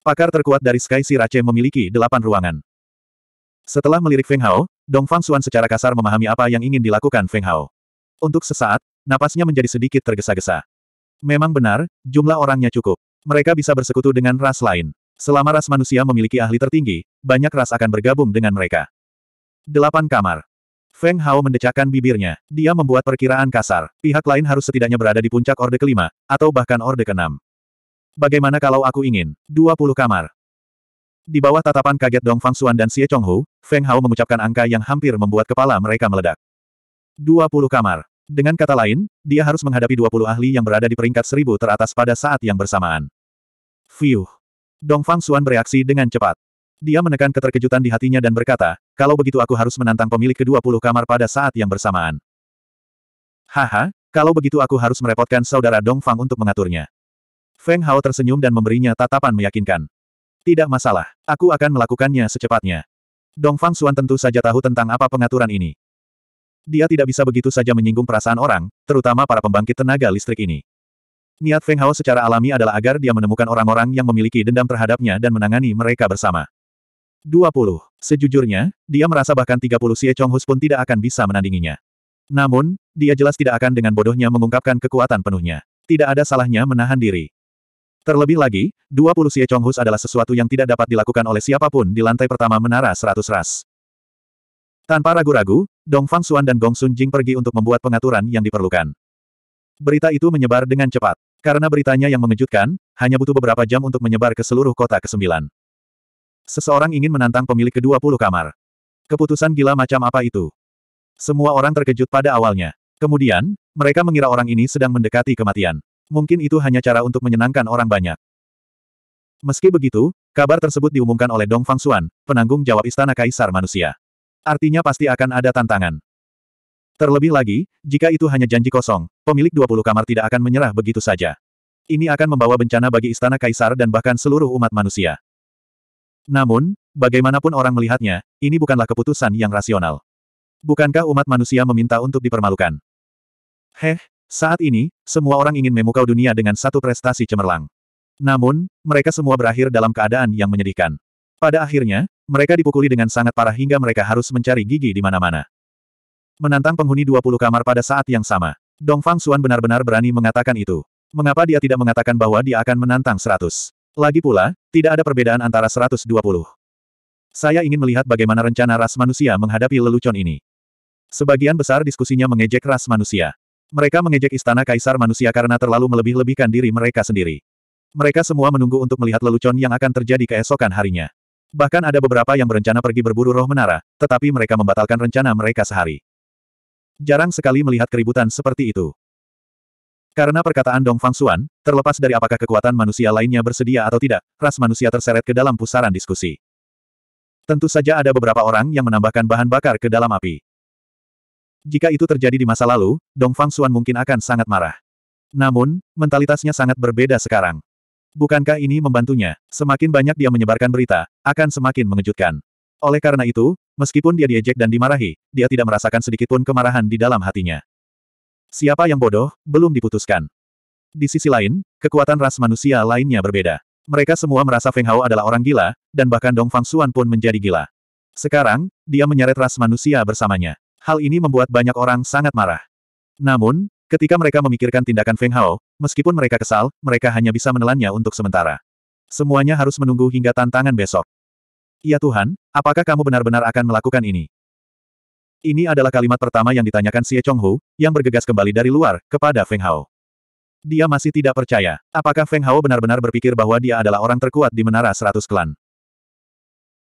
Pakar terkuat dari Sky Sirace memiliki delapan ruangan. Setelah melirik Feng Hao, Dong Fang Xuan secara kasar memahami apa yang ingin dilakukan Feng Hao. Untuk sesaat, napasnya menjadi sedikit tergesa-gesa. Memang benar, jumlah orangnya cukup. Mereka bisa bersekutu dengan ras lain. Selama ras manusia memiliki ahli tertinggi, banyak ras akan bergabung dengan mereka. Delapan kamar. Feng Hao mendecakkan bibirnya. Dia membuat perkiraan kasar. Pihak lain harus setidaknya berada di puncak Orde kelima, atau bahkan Orde keenam. Bagaimana kalau aku ingin? 20 kamar. Di bawah tatapan kaget Dong Fang Xuan dan Xie Chonghu, Feng Hao mengucapkan angka yang hampir membuat kepala mereka meledak. 20 kamar. Dengan kata lain, dia harus menghadapi 20 ahli yang berada di peringkat seribu teratas pada saat yang bersamaan. Fiuh. Dong Fang Xuan bereaksi dengan cepat. Dia menekan keterkejutan di hatinya dan berkata, kalau begitu aku harus menantang pemilik ke-20 kamar pada saat yang bersamaan. Haha, kalau begitu aku harus merepotkan saudara Dong Fang untuk mengaturnya. Feng Hao tersenyum dan memberinya tatapan meyakinkan. Tidak masalah, aku akan melakukannya secepatnya. Dong Fang Xuan tentu saja tahu tentang apa pengaturan ini. Dia tidak bisa begitu saja menyinggung perasaan orang, terutama para pembangkit tenaga listrik ini. Niat Feng Hao secara alami adalah agar dia menemukan orang-orang yang memiliki dendam terhadapnya dan menangani mereka bersama. 20. Sejujurnya, dia merasa bahkan 30 Xie Chonghus pun tidak akan bisa menandinginya. Namun, dia jelas tidak akan dengan bodohnya mengungkapkan kekuatan penuhnya. Tidak ada salahnya menahan diri. Terlebih lagi, 20 Xie Chonghus adalah sesuatu yang tidak dapat dilakukan oleh siapapun di lantai pertama menara 100 ras. Tanpa ragu-ragu, Dong Fang Xuan dan Gong Sun Jing pergi untuk membuat pengaturan yang diperlukan. Berita itu menyebar dengan cepat. Karena beritanya yang mengejutkan, hanya butuh beberapa jam untuk menyebar ke seluruh kota ke-9. Seseorang ingin menantang pemilik ke-20 kamar. Keputusan gila macam apa itu? Semua orang terkejut pada awalnya. Kemudian, mereka mengira orang ini sedang mendekati kematian. Mungkin itu hanya cara untuk menyenangkan orang banyak. Meski begitu, kabar tersebut diumumkan oleh Dong Fangsuan, penanggung jawab Istana Kaisar Manusia. Artinya pasti akan ada tantangan. Terlebih lagi, jika itu hanya janji kosong, pemilik 20 kamar tidak akan menyerah begitu saja. Ini akan membawa bencana bagi Istana Kaisar dan bahkan seluruh umat manusia. Namun, bagaimanapun orang melihatnya, ini bukanlah keputusan yang rasional. Bukankah umat manusia meminta untuk dipermalukan? Heh, saat ini, semua orang ingin memukau dunia dengan satu prestasi cemerlang. Namun, mereka semua berakhir dalam keadaan yang menyedihkan. Pada akhirnya, mereka dipukuli dengan sangat parah hingga mereka harus mencari gigi di mana-mana. Menantang penghuni 20 kamar pada saat yang sama. Dong Fang Xuan benar-benar berani mengatakan itu. Mengapa dia tidak mengatakan bahwa dia akan menantang 100? Lagi pula, tidak ada perbedaan antara 120. Saya ingin melihat bagaimana rencana ras manusia menghadapi lelucon ini. Sebagian besar diskusinya mengejek ras manusia. Mereka mengejek istana kaisar manusia karena terlalu melebih-lebihkan diri mereka sendiri. Mereka semua menunggu untuk melihat lelucon yang akan terjadi keesokan harinya. Bahkan ada beberapa yang berencana pergi berburu roh menara, tetapi mereka membatalkan rencana mereka sehari. Jarang sekali melihat keributan seperti itu. Karena perkataan Dong Fang Xuan, terlepas dari apakah kekuatan manusia lainnya bersedia atau tidak, ras manusia terseret ke dalam pusaran diskusi. Tentu saja ada beberapa orang yang menambahkan bahan bakar ke dalam api. Jika itu terjadi di masa lalu, Dong Fang Xuan mungkin akan sangat marah. Namun, mentalitasnya sangat berbeda sekarang. Bukankah ini membantunya? Semakin banyak dia menyebarkan berita, akan semakin mengejutkan. Oleh karena itu, meskipun dia diejek dan dimarahi, dia tidak merasakan sedikitpun kemarahan di dalam hatinya. Siapa yang bodoh, belum diputuskan. Di sisi lain, kekuatan ras manusia lainnya berbeda. Mereka semua merasa Feng Hao adalah orang gila, dan bahkan Dong Fang Xuan pun menjadi gila. Sekarang, dia menyeret ras manusia bersamanya. Hal ini membuat banyak orang sangat marah. Namun, ketika mereka memikirkan tindakan Feng Hao, meskipun mereka kesal, mereka hanya bisa menelannya untuk sementara. Semuanya harus menunggu hingga tantangan besok. Ya Tuhan, apakah kamu benar-benar akan melakukan ini? Ini adalah kalimat pertama yang ditanyakan Xie Chonghu, yang bergegas kembali dari luar, kepada Feng Hao. Dia masih tidak percaya, apakah Feng Hao benar-benar berpikir bahwa dia adalah orang terkuat di Menara Seratus Klan.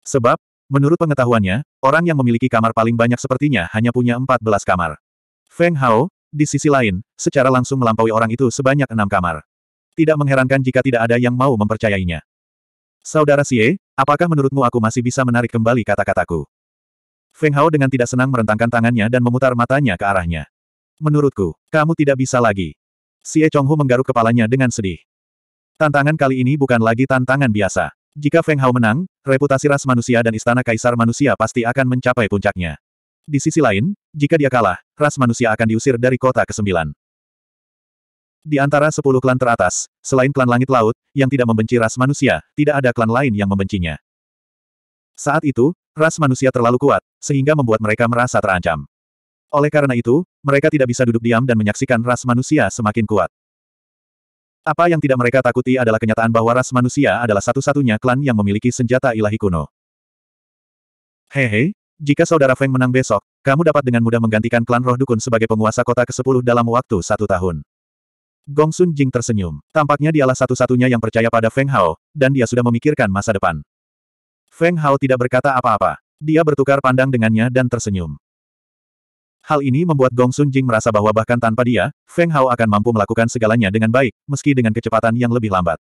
Sebab, Menurut pengetahuannya, orang yang memiliki kamar paling banyak sepertinya hanya punya 14 kamar. Feng Hao, di sisi lain, secara langsung melampaui orang itu sebanyak enam kamar. Tidak mengherankan jika tidak ada yang mau mempercayainya. Saudara Xie, apakah menurutmu aku masih bisa menarik kembali kata-kataku? Feng Hao dengan tidak senang merentangkan tangannya dan memutar matanya ke arahnya. Menurutku, kamu tidak bisa lagi. Xie Chonghu menggaruk kepalanya dengan sedih. Tantangan kali ini bukan lagi tantangan biasa. Jika Feng Hao menang, reputasi ras manusia dan istana kaisar manusia pasti akan mencapai puncaknya. Di sisi lain, jika dia kalah, ras manusia akan diusir dari kota ke-9. Di antara sepuluh klan teratas, selain klan langit laut, yang tidak membenci ras manusia, tidak ada klan lain yang membencinya. Saat itu, ras manusia terlalu kuat, sehingga membuat mereka merasa terancam. Oleh karena itu, mereka tidak bisa duduk diam dan menyaksikan ras manusia semakin kuat. Apa yang tidak mereka takuti adalah kenyataan bahwa ras manusia adalah satu-satunya klan yang memiliki senjata ilahi kuno. Hehe, jika saudara Feng menang besok, kamu dapat dengan mudah menggantikan klan roh dukun sebagai penguasa kota ke-10 dalam waktu satu tahun. Gong Sun Jing tersenyum. Tampaknya dialah satu-satunya yang percaya pada Feng Hao, dan dia sudah memikirkan masa depan. Feng Hao tidak berkata apa-apa. Dia bertukar pandang dengannya dan tersenyum. Hal ini membuat Gong Sun Jing merasa bahwa bahkan tanpa dia, Feng Hao akan mampu melakukan segalanya dengan baik, meski dengan kecepatan yang lebih lambat.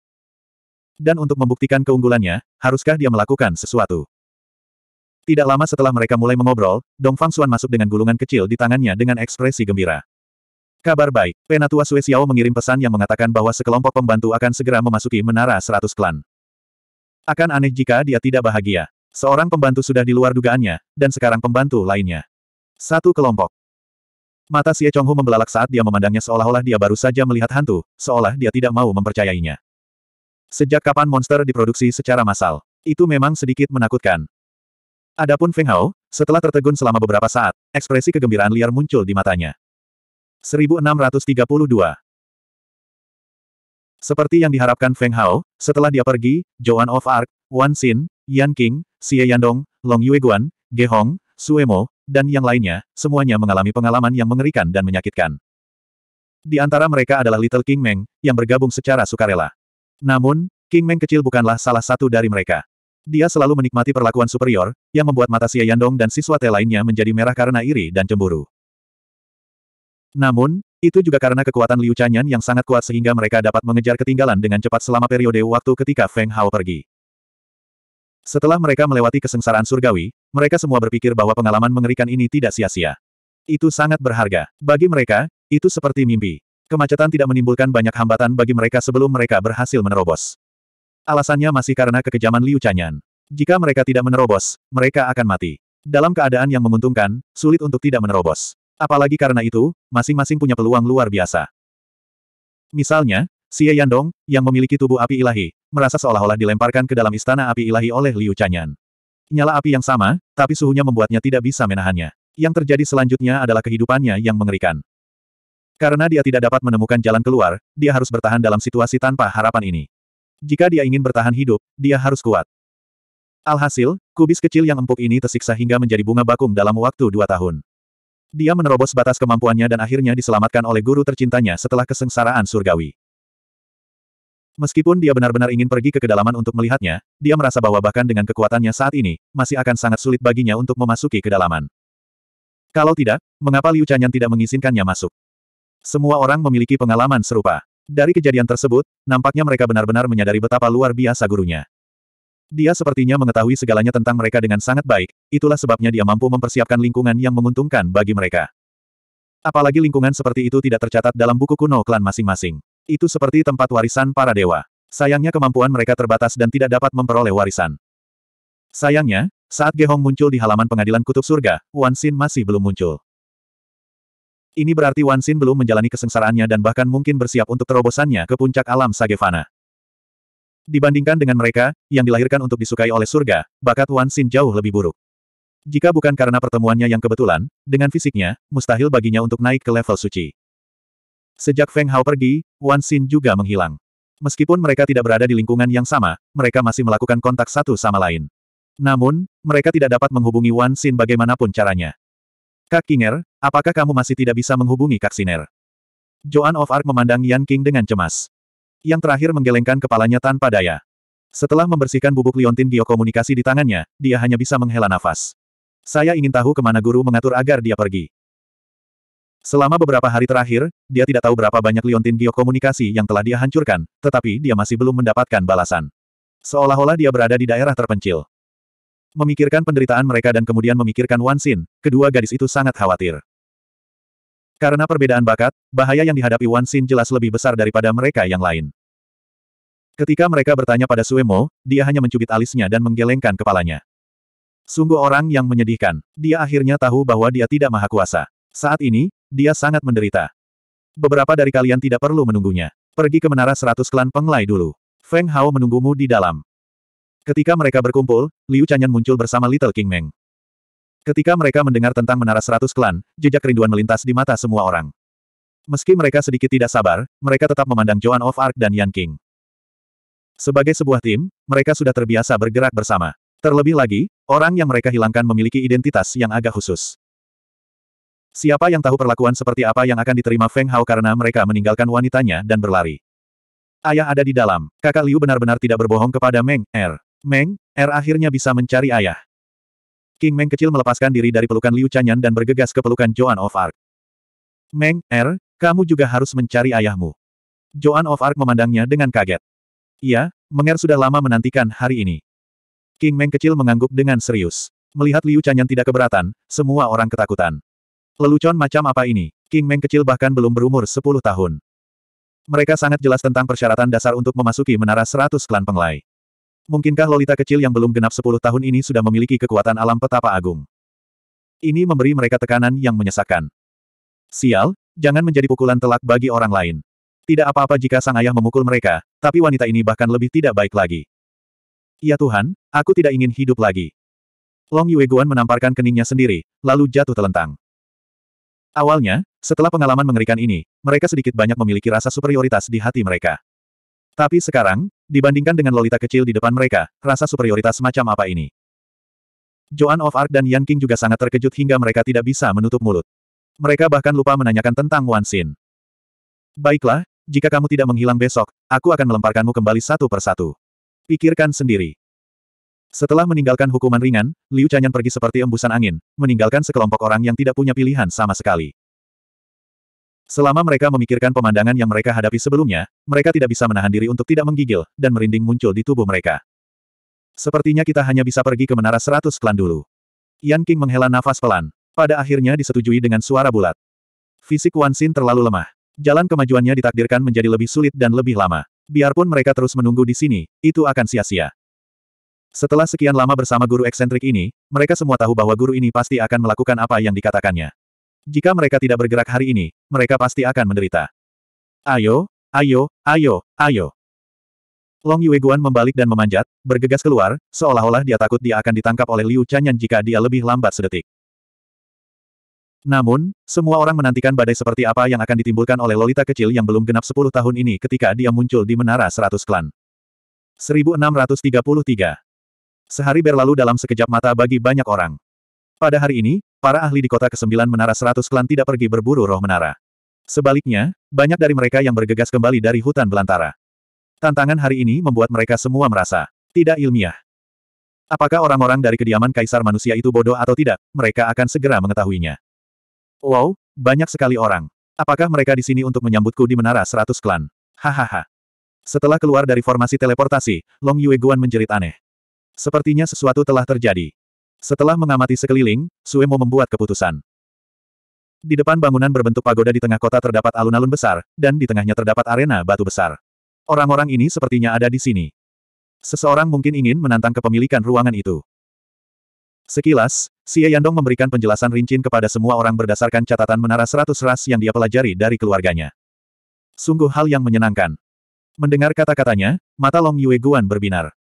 Dan untuk membuktikan keunggulannya, haruskah dia melakukan sesuatu? Tidak lama setelah mereka mulai mengobrol, Dong Fang Xuan masuk dengan gulungan kecil di tangannya dengan ekspresi gembira. Kabar baik, Penatua Sui Xiao mengirim pesan yang mengatakan bahwa sekelompok pembantu akan segera memasuki menara seratus klan. Akan aneh jika dia tidak bahagia. Seorang pembantu sudah di luar dugaannya, dan sekarang pembantu lainnya. Satu kelompok. Mata Xie Chonghu membelalak saat dia memandangnya seolah-olah dia baru saja melihat hantu, seolah dia tidak mau mempercayainya. Sejak kapan monster diproduksi secara massal? Itu memang sedikit menakutkan. Adapun Feng Hao, setelah tertegun selama beberapa saat, ekspresi kegembiraan liar muncul di matanya. 1632 Seperti yang diharapkan Feng Hao, setelah dia pergi, Joan of Arc, Wan Xin, Yan King, Xie Yandong, Long Yueguan, Ge Hong, Suemo, dan yang lainnya, semuanya mengalami pengalaman yang mengerikan dan menyakitkan. Di antara mereka adalah Little King Meng, yang bergabung secara sukarela. Namun, King Meng kecil bukanlah salah satu dari mereka. Dia selalu menikmati perlakuan superior, yang membuat mata Xie Yandong dan siswa T lainnya menjadi merah karena iri dan cemburu. Namun, itu juga karena kekuatan Liu Chanyan yang sangat kuat sehingga mereka dapat mengejar ketinggalan dengan cepat selama periode waktu ketika Feng Hao pergi. Setelah mereka melewati kesengsaraan surgawi, mereka semua berpikir bahwa pengalaman mengerikan ini tidak sia-sia. Itu sangat berharga. Bagi mereka, itu seperti mimpi. Kemacetan tidak menimbulkan banyak hambatan bagi mereka sebelum mereka berhasil menerobos. Alasannya masih karena kekejaman Liu Chanyan. Jika mereka tidak menerobos, mereka akan mati. Dalam keadaan yang menguntungkan, sulit untuk tidak menerobos. Apalagi karena itu, masing-masing punya peluang luar biasa. Misalnya, Xie Yandong, yang memiliki tubuh api ilahi, merasa seolah-olah dilemparkan ke dalam istana api ilahi oleh Liu Chanyan. Nyala api yang sama, tapi suhunya membuatnya tidak bisa menahannya. Yang terjadi selanjutnya adalah kehidupannya yang mengerikan. Karena dia tidak dapat menemukan jalan keluar, dia harus bertahan dalam situasi tanpa harapan ini. Jika dia ingin bertahan hidup, dia harus kuat. Alhasil, kubis kecil yang empuk ini tersiksa hingga menjadi bunga bakung dalam waktu dua tahun. Dia menerobos batas kemampuannya dan akhirnya diselamatkan oleh guru tercintanya setelah kesengsaraan surgawi. Meskipun dia benar-benar ingin pergi ke kedalaman untuk melihatnya, dia merasa bahwa bahkan dengan kekuatannya saat ini, masih akan sangat sulit baginya untuk memasuki kedalaman. Kalau tidak, mengapa Liu Chanyan tidak mengizinkannya masuk? Semua orang memiliki pengalaman serupa. Dari kejadian tersebut, nampaknya mereka benar-benar menyadari betapa luar biasa gurunya. Dia sepertinya mengetahui segalanya tentang mereka dengan sangat baik, itulah sebabnya dia mampu mempersiapkan lingkungan yang menguntungkan bagi mereka. Apalagi lingkungan seperti itu tidak tercatat dalam buku kuno klan masing-masing. Itu seperti tempat warisan para dewa. Sayangnya kemampuan mereka terbatas dan tidak dapat memperoleh warisan. Sayangnya, saat Gehong muncul di halaman pengadilan kutub surga, Wan Xin masih belum muncul. Ini berarti Wan Xin belum menjalani kesengsaraannya dan bahkan mungkin bersiap untuk terobosannya ke puncak alam Sagevana. Dibandingkan dengan mereka, yang dilahirkan untuk disukai oleh surga, bakat Wan Xin jauh lebih buruk. Jika bukan karena pertemuannya yang kebetulan, dengan fisiknya, mustahil baginya untuk naik ke level suci. Sejak Feng Hao pergi, Wan Xin juga menghilang. Meskipun mereka tidak berada di lingkungan yang sama, mereka masih melakukan kontak satu sama lain. Namun, mereka tidak dapat menghubungi Wan Xin bagaimanapun caranya. Kak Kinger, apakah kamu masih tidak bisa menghubungi Kak Siner? Joan of Arc memandang Yan King dengan cemas. Yang terakhir menggelengkan kepalanya tanpa daya. Setelah membersihkan bubuk liontin biokomunikasi di tangannya, dia hanya bisa menghela nafas. Saya ingin tahu kemana guru mengatur agar dia pergi. Selama beberapa hari terakhir, dia tidak tahu berapa banyak liontin Geokomunikasi yang telah dia hancurkan, tetapi dia masih belum mendapatkan balasan. Seolah-olah dia berada di daerah terpencil. Memikirkan penderitaan mereka dan kemudian memikirkan Wan Xin, kedua gadis itu sangat khawatir. Karena perbedaan bakat, bahaya yang dihadapi Wan Xin jelas lebih besar daripada mereka yang lain. Ketika mereka bertanya pada Suemo, dia hanya mencubit alisnya dan menggelengkan kepalanya. Sungguh orang yang menyedihkan. Dia akhirnya tahu bahwa dia tidak maha kuasa. Saat ini, dia sangat menderita. Beberapa dari kalian tidak perlu menunggunya. Pergi ke menara seratus klan penglai dulu. Feng Hao menunggumu di dalam. Ketika mereka berkumpul, Liu Chanyan muncul bersama Little King Meng. Ketika mereka mendengar tentang menara seratus klan, jejak kerinduan melintas di mata semua orang. Meski mereka sedikit tidak sabar, mereka tetap memandang Joan of Arc dan Yan King. Sebagai sebuah tim, mereka sudah terbiasa bergerak bersama. Terlebih lagi, orang yang mereka hilangkan memiliki identitas yang agak khusus. Siapa yang tahu perlakuan seperti apa yang akan diterima Feng Hao karena mereka meninggalkan wanitanya dan berlari. Ayah ada di dalam. Kakak Liu benar-benar tidak berbohong kepada Meng Er. Meng Er akhirnya bisa mencari ayah. King Meng kecil melepaskan diri dari pelukan Liu Chanyan dan bergegas ke pelukan Joan of Arc. Meng Er, kamu juga harus mencari ayahmu. Joan of Arc memandangnya dengan kaget. Iya, Meng Er sudah lama menantikan hari ini. King Meng kecil mengangguk dengan serius. Melihat Liu Chanyan tidak keberatan, semua orang ketakutan. Lelucon macam apa ini? King Meng kecil bahkan belum berumur 10 tahun. Mereka sangat jelas tentang persyaratan dasar untuk memasuki menara 100 klan penglai. Mungkinkah Lolita kecil yang belum genap 10 tahun ini sudah memiliki kekuatan alam petapa agung? Ini memberi mereka tekanan yang menyesakkan. Sial, jangan menjadi pukulan telak bagi orang lain. Tidak apa-apa jika sang ayah memukul mereka, tapi wanita ini bahkan lebih tidak baik lagi. Ya Tuhan, aku tidak ingin hidup lagi. Long Yueguan menamparkan keningnya sendiri, lalu jatuh telentang. Awalnya, setelah pengalaman mengerikan ini, mereka sedikit banyak memiliki rasa superioritas di hati mereka. Tapi sekarang, dibandingkan dengan Lolita kecil di depan mereka, rasa superioritas macam apa ini? Joan of Arc dan Yan King juga sangat terkejut hingga mereka tidak bisa menutup mulut. Mereka bahkan lupa menanyakan tentang Wan Xin. Baiklah, jika kamu tidak menghilang besok, aku akan melemparkanmu kembali satu persatu. Pikirkan sendiri. Setelah meninggalkan hukuman ringan, Liu Chanyan pergi seperti embusan angin, meninggalkan sekelompok orang yang tidak punya pilihan sama sekali. Selama mereka memikirkan pemandangan yang mereka hadapi sebelumnya, mereka tidak bisa menahan diri untuk tidak menggigil, dan merinding muncul di tubuh mereka. Sepertinya kita hanya bisa pergi ke menara seratus klan dulu. Yan King menghela nafas pelan. Pada akhirnya disetujui dengan suara bulat. Fisik Wan Xin terlalu lemah. Jalan kemajuannya ditakdirkan menjadi lebih sulit dan lebih lama. Biarpun mereka terus menunggu di sini, itu akan sia-sia. Setelah sekian lama bersama guru eksentrik ini, mereka semua tahu bahwa guru ini pasti akan melakukan apa yang dikatakannya. Jika mereka tidak bergerak hari ini, mereka pasti akan menderita. Ayo, ayo, ayo, ayo. Long Yueguan membalik dan memanjat, bergegas keluar, seolah-olah dia takut dia akan ditangkap oleh Liu Chanyan jika dia lebih lambat sedetik. Namun, semua orang menantikan badai seperti apa yang akan ditimbulkan oleh Lolita kecil yang belum genap 10 tahun ini ketika dia muncul di Menara 100 Klan. 1633 Sehari berlalu dalam sekejap mata bagi banyak orang. Pada hari ini, para ahli di kota ke-9 Menara 100 Klan tidak pergi berburu roh menara. Sebaliknya, banyak dari mereka yang bergegas kembali dari hutan belantara. Tantangan hari ini membuat mereka semua merasa tidak ilmiah. Apakah orang-orang dari kediaman kaisar manusia itu bodoh atau tidak, mereka akan segera mengetahuinya. Wow, banyak sekali orang. Apakah mereka di sini untuk menyambutku di Menara 100 Klan? Hahaha. Setelah keluar dari formasi teleportasi, Long Yue Guan menjerit aneh. Sepertinya sesuatu telah terjadi. Setelah mengamati sekeliling, Suemo membuat keputusan. Di depan bangunan berbentuk pagoda di tengah kota terdapat alun-alun besar, dan di tengahnya terdapat arena batu besar. Orang-orang ini sepertinya ada di sini. Seseorang mungkin ingin menantang kepemilikan ruangan itu. Sekilas, Xie Yandong memberikan penjelasan rincin kepada semua orang berdasarkan catatan menara seratus ras yang dia pelajari dari keluarganya. Sungguh hal yang menyenangkan. Mendengar kata-katanya, mata Long Yue Guan berbinar.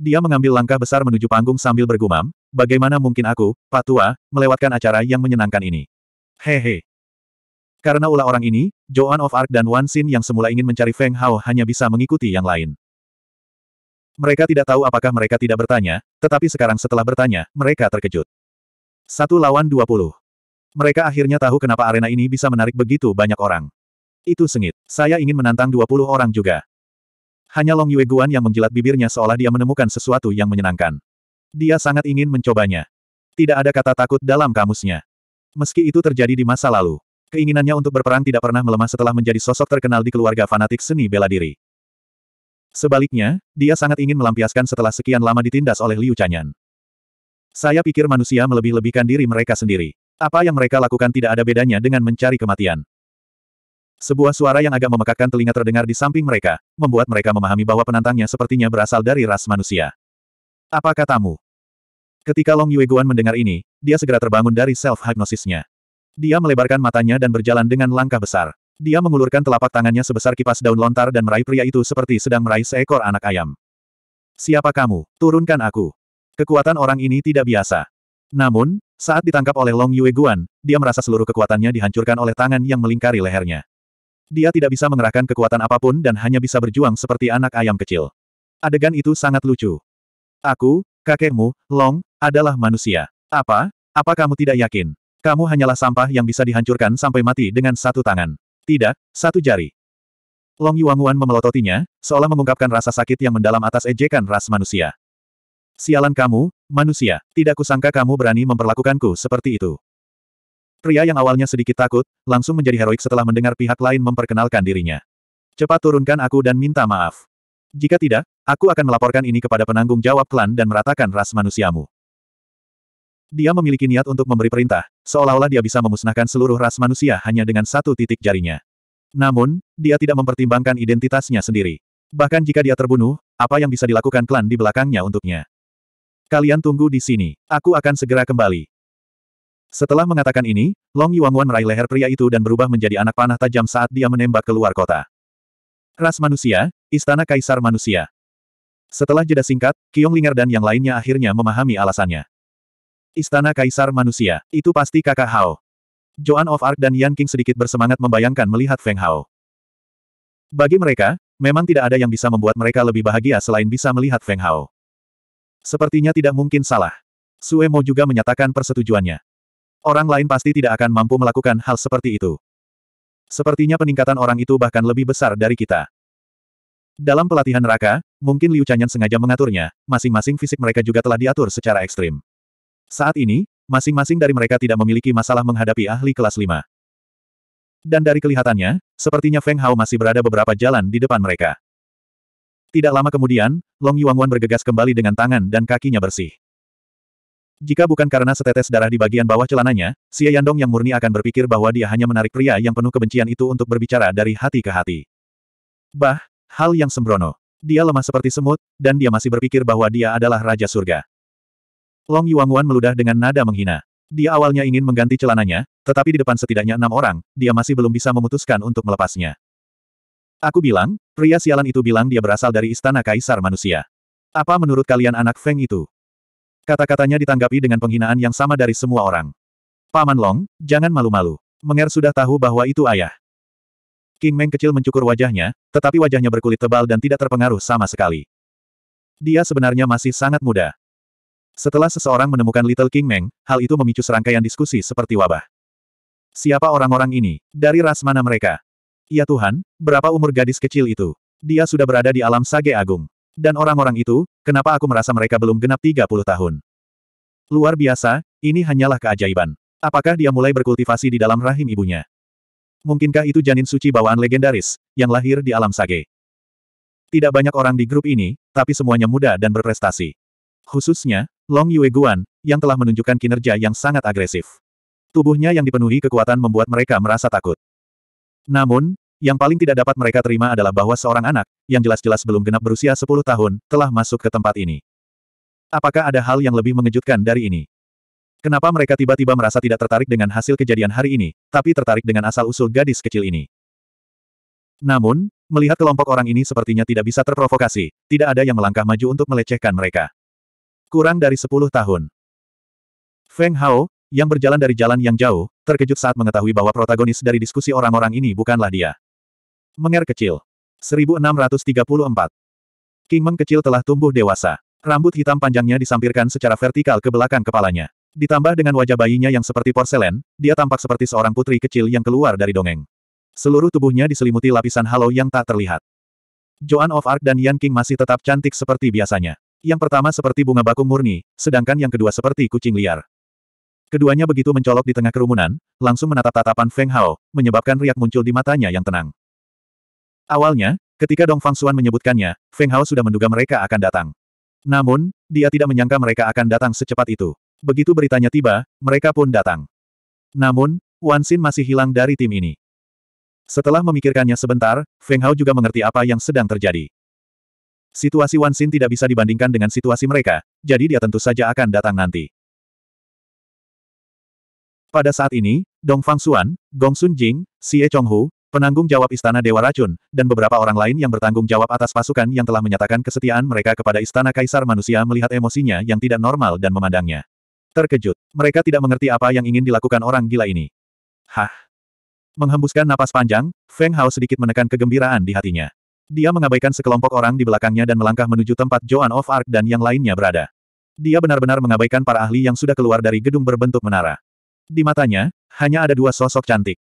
Dia mengambil langkah besar menuju panggung sambil bergumam, bagaimana mungkin aku, Pak Tua, melewatkan acara yang menyenangkan ini. Hehe. Karena ulah orang ini, Joan of Arc dan Wan Xin yang semula ingin mencari Feng Hao hanya bisa mengikuti yang lain. Mereka tidak tahu apakah mereka tidak bertanya, tetapi sekarang setelah bertanya, mereka terkejut. Satu lawan dua puluh. Mereka akhirnya tahu kenapa arena ini bisa menarik begitu banyak orang. Itu sengit. Saya ingin menantang dua puluh orang juga. Hanya Long Yueguan yang menjilat bibirnya seolah dia menemukan sesuatu yang menyenangkan. Dia sangat ingin mencobanya. Tidak ada kata takut dalam kamusnya. Meski itu terjadi di masa lalu, keinginannya untuk berperang tidak pernah melemah setelah menjadi sosok terkenal di keluarga fanatik seni bela diri. Sebaliknya, dia sangat ingin melampiaskan setelah sekian lama ditindas oleh Liu Chanyan. Saya pikir manusia melebih-lebihkan diri mereka sendiri. Apa yang mereka lakukan tidak ada bedanya dengan mencari kematian. Sebuah suara yang agak memekakkan telinga terdengar di samping mereka, membuat mereka memahami bahwa penantangnya sepertinya berasal dari ras manusia. Apa katamu? Ketika Long Yueguan mendengar ini, dia segera terbangun dari self-hypnosisnya. Dia melebarkan matanya dan berjalan dengan langkah besar. Dia mengulurkan telapak tangannya sebesar kipas daun lontar dan meraih pria itu seperti sedang meraih seekor anak ayam. Siapa kamu? Turunkan aku. Kekuatan orang ini tidak biasa. Namun, saat ditangkap oleh Long Yueguan, dia merasa seluruh kekuatannya dihancurkan oleh tangan yang melingkari lehernya. Dia tidak bisa mengerahkan kekuatan apapun dan hanya bisa berjuang seperti anak ayam kecil. Adegan itu sangat lucu. Aku, kakekmu, Long, adalah manusia. Apa? Apa kamu tidak yakin? Kamu hanyalah sampah yang bisa dihancurkan sampai mati dengan satu tangan. Tidak, satu jari. Long Yuanguan memelototinya, seolah mengungkapkan rasa sakit yang mendalam atas ejekan ras manusia. Sialan kamu, manusia, tidak kusangka kamu berani memperlakukanku seperti itu. Pria yang awalnya sedikit takut, langsung menjadi heroik setelah mendengar pihak lain memperkenalkan dirinya. Cepat turunkan aku dan minta maaf. Jika tidak, aku akan melaporkan ini kepada penanggung jawab klan dan meratakan ras manusiamu. Dia memiliki niat untuk memberi perintah, seolah-olah dia bisa memusnahkan seluruh ras manusia hanya dengan satu titik jarinya. Namun, dia tidak mempertimbangkan identitasnya sendiri. Bahkan jika dia terbunuh, apa yang bisa dilakukan klan di belakangnya untuknya? Kalian tunggu di sini, aku akan segera kembali. Setelah mengatakan ini, Long Yuanguan meraih leher pria itu dan berubah menjadi anak panah tajam saat dia menembak keluar kota. Ras manusia, istana kaisar manusia. Setelah jeda singkat, Kiong Linger dan yang lainnya akhirnya memahami alasannya. Istana kaisar manusia, itu pasti kakak Hao. Joan of Arc dan Yan King sedikit bersemangat membayangkan melihat Feng Hao. Bagi mereka, memang tidak ada yang bisa membuat mereka lebih bahagia selain bisa melihat Feng Hao. Sepertinya tidak mungkin salah. Sue Mo juga menyatakan persetujuannya. Orang lain pasti tidak akan mampu melakukan hal seperti itu. Sepertinya peningkatan orang itu bahkan lebih besar dari kita. Dalam pelatihan neraka, mungkin Liu Chanyan sengaja mengaturnya, masing-masing fisik mereka juga telah diatur secara ekstrim. Saat ini, masing-masing dari mereka tidak memiliki masalah menghadapi ahli kelas 5. Dan dari kelihatannya, sepertinya Feng Hao masih berada beberapa jalan di depan mereka. Tidak lama kemudian, Long Yuangwan bergegas kembali dengan tangan dan kakinya bersih. Jika bukan karena setetes darah di bagian bawah celananya, Xie Yandong yang murni akan berpikir bahwa dia hanya menarik pria yang penuh kebencian itu untuk berbicara dari hati ke hati. Bah, hal yang sembrono. Dia lemah seperti semut, dan dia masih berpikir bahwa dia adalah Raja Surga. Long Yuangwan meludah dengan nada menghina. Dia awalnya ingin mengganti celananya, tetapi di depan setidaknya enam orang, dia masih belum bisa memutuskan untuk melepasnya. Aku bilang, pria sialan itu bilang dia berasal dari istana kaisar manusia. Apa menurut kalian anak Feng itu? Kata-katanya ditanggapi dengan penghinaan yang sama dari semua orang. Paman Long, jangan malu-malu. Menger sudah tahu bahwa itu ayah. King Meng kecil mencukur wajahnya, tetapi wajahnya berkulit tebal dan tidak terpengaruh sama sekali. Dia sebenarnya masih sangat muda. Setelah seseorang menemukan Little King Meng, hal itu memicu serangkaian diskusi seperti wabah. Siapa orang-orang ini? Dari ras mana mereka? Ya Tuhan, berapa umur gadis kecil itu? Dia sudah berada di alam sage agung. Dan orang-orang itu, kenapa aku merasa mereka belum genap 30 tahun? Luar biasa, ini hanyalah keajaiban. Apakah dia mulai berkultivasi di dalam rahim ibunya? Mungkinkah itu janin suci bawaan legendaris, yang lahir di alam sage? Tidak banyak orang di grup ini, tapi semuanya muda dan berprestasi. Khususnya, Long Yue Guan, yang telah menunjukkan kinerja yang sangat agresif. Tubuhnya yang dipenuhi kekuatan membuat mereka merasa takut. Namun, yang paling tidak dapat mereka terima adalah bahwa seorang anak, yang jelas-jelas belum genap berusia 10 tahun, telah masuk ke tempat ini. Apakah ada hal yang lebih mengejutkan dari ini? Kenapa mereka tiba-tiba merasa tidak tertarik dengan hasil kejadian hari ini, tapi tertarik dengan asal-usul gadis kecil ini? Namun, melihat kelompok orang ini sepertinya tidak bisa terprovokasi, tidak ada yang melangkah maju untuk melecehkan mereka. Kurang dari 10 tahun. Feng Hao, yang berjalan dari jalan yang jauh, terkejut saat mengetahui bahwa protagonis dari diskusi orang-orang ini bukanlah dia. Menger kecil. 1634. King Meng kecil telah tumbuh dewasa. Rambut hitam panjangnya disampirkan secara vertikal ke belakang kepalanya. Ditambah dengan wajah bayinya yang seperti porselen, dia tampak seperti seorang putri kecil yang keluar dari dongeng. Seluruh tubuhnya diselimuti lapisan halo yang tak terlihat. Joan of Arc dan Yan King masih tetap cantik seperti biasanya. Yang pertama seperti bunga bakung murni, sedangkan yang kedua seperti kucing liar. Keduanya begitu mencolok di tengah kerumunan, langsung menatap tatapan Feng Hao, menyebabkan riak muncul di matanya yang tenang. Awalnya, ketika Dong Fang Xuan menyebutkannya, Feng Hao sudah menduga mereka akan datang. Namun, dia tidak menyangka mereka akan datang secepat itu. Begitu beritanya tiba, mereka pun datang. Namun, Wan Xin masih hilang dari tim ini. Setelah memikirkannya sebentar, Feng Hao juga mengerti apa yang sedang terjadi. Situasi Wan Xin tidak bisa dibandingkan dengan situasi mereka, jadi dia tentu saja akan datang nanti. Pada saat ini, Dong Fang Xuan, Gong Sun Jing, Xie Hu, penanggung jawab Istana Dewa Racun, dan beberapa orang lain yang bertanggung jawab atas pasukan yang telah menyatakan kesetiaan mereka kepada Istana Kaisar Manusia melihat emosinya yang tidak normal dan memandangnya. Terkejut, mereka tidak mengerti apa yang ingin dilakukan orang gila ini. Hah? Menghembuskan napas panjang, Feng Hao sedikit menekan kegembiraan di hatinya. Dia mengabaikan sekelompok orang di belakangnya dan melangkah menuju tempat Joan of Arc dan yang lainnya berada. Dia benar-benar mengabaikan para ahli yang sudah keluar dari gedung berbentuk menara. Di matanya, hanya ada dua sosok cantik.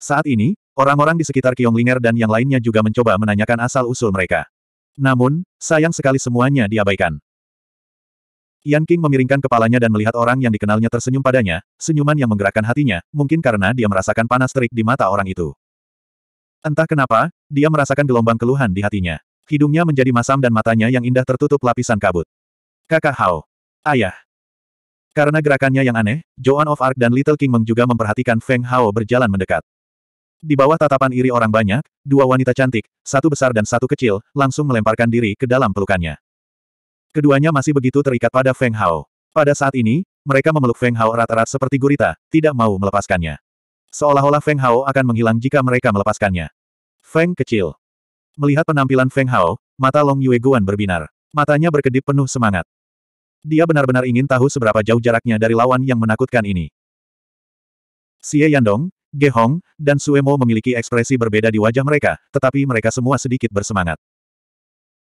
Saat ini, orang-orang di sekitar Qionglinger dan yang lainnya juga mencoba menanyakan asal-usul mereka. Namun, sayang sekali semuanya diabaikan. Yan King memiringkan kepalanya dan melihat orang yang dikenalnya tersenyum padanya, senyuman yang menggerakkan hatinya, mungkin karena dia merasakan panas terik di mata orang itu. Entah kenapa, dia merasakan gelombang keluhan di hatinya. Hidungnya menjadi masam dan matanya yang indah tertutup lapisan kabut. Kakak Hao. Ayah. Karena gerakannya yang aneh, Joan of Arc dan Little King Meng juga memperhatikan Feng Hao berjalan mendekat. Di bawah tatapan iri orang banyak, dua wanita cantik, satu besar dan satu kecil, langsung melemparkan diri ke dalam pelukannya. Keduanya masih begitu terikat pada Feng Hao. Pada saat ini, mereka memeluk Feng Hao rata-rata seperti gurita, tidak mau melepaskannya. Seolah-olah Feng Hao akan menghilang jika mereka melepaskannya. Feng kecil. Melihat penampilan Feng Hao, mata Long Yue Guan berbinar. Matanya berkedip penuh semangat. Dia benar-benar ingin tahu seberapa jauh jaraknya dari lawan yang menakutkan ini. Xie Yandong, Gehong, dan Suemo memiliki ekspresi berbeda di wajah mereka, tetapi mereka semua sedikit bersemangat.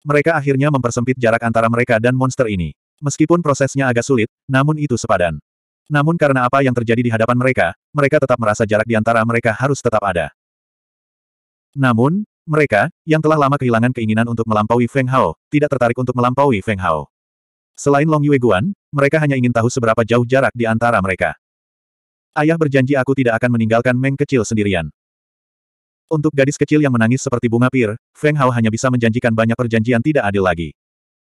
Mereka akhirnya mempersempit jarak antara mereka dan monster ini. Meskipun prosesnya agak sulit, namun itu sepadan. Namun karena apa yang terjadi di hadapan mereka, mereka tetap merasa jarak di antara mereka harus tetap ada. Namun, mereka, yang telah lama kehilangan keinginan untuk melampaui Feng Hao, tidak tertarik untuk melampaui Feng Hao. Selain Long Yue Guan, mereka hanya ingin tahu seberapa jauh jarak di antara mereka. Ayah berjanji aku tidak akan meninggalkan Meng kecil sendirian. Untuk gadis kecil yang menangis seperti bunga pir, Feng Hao hanya bisa menjanjikan banyak perjanjian tidak adil lagi.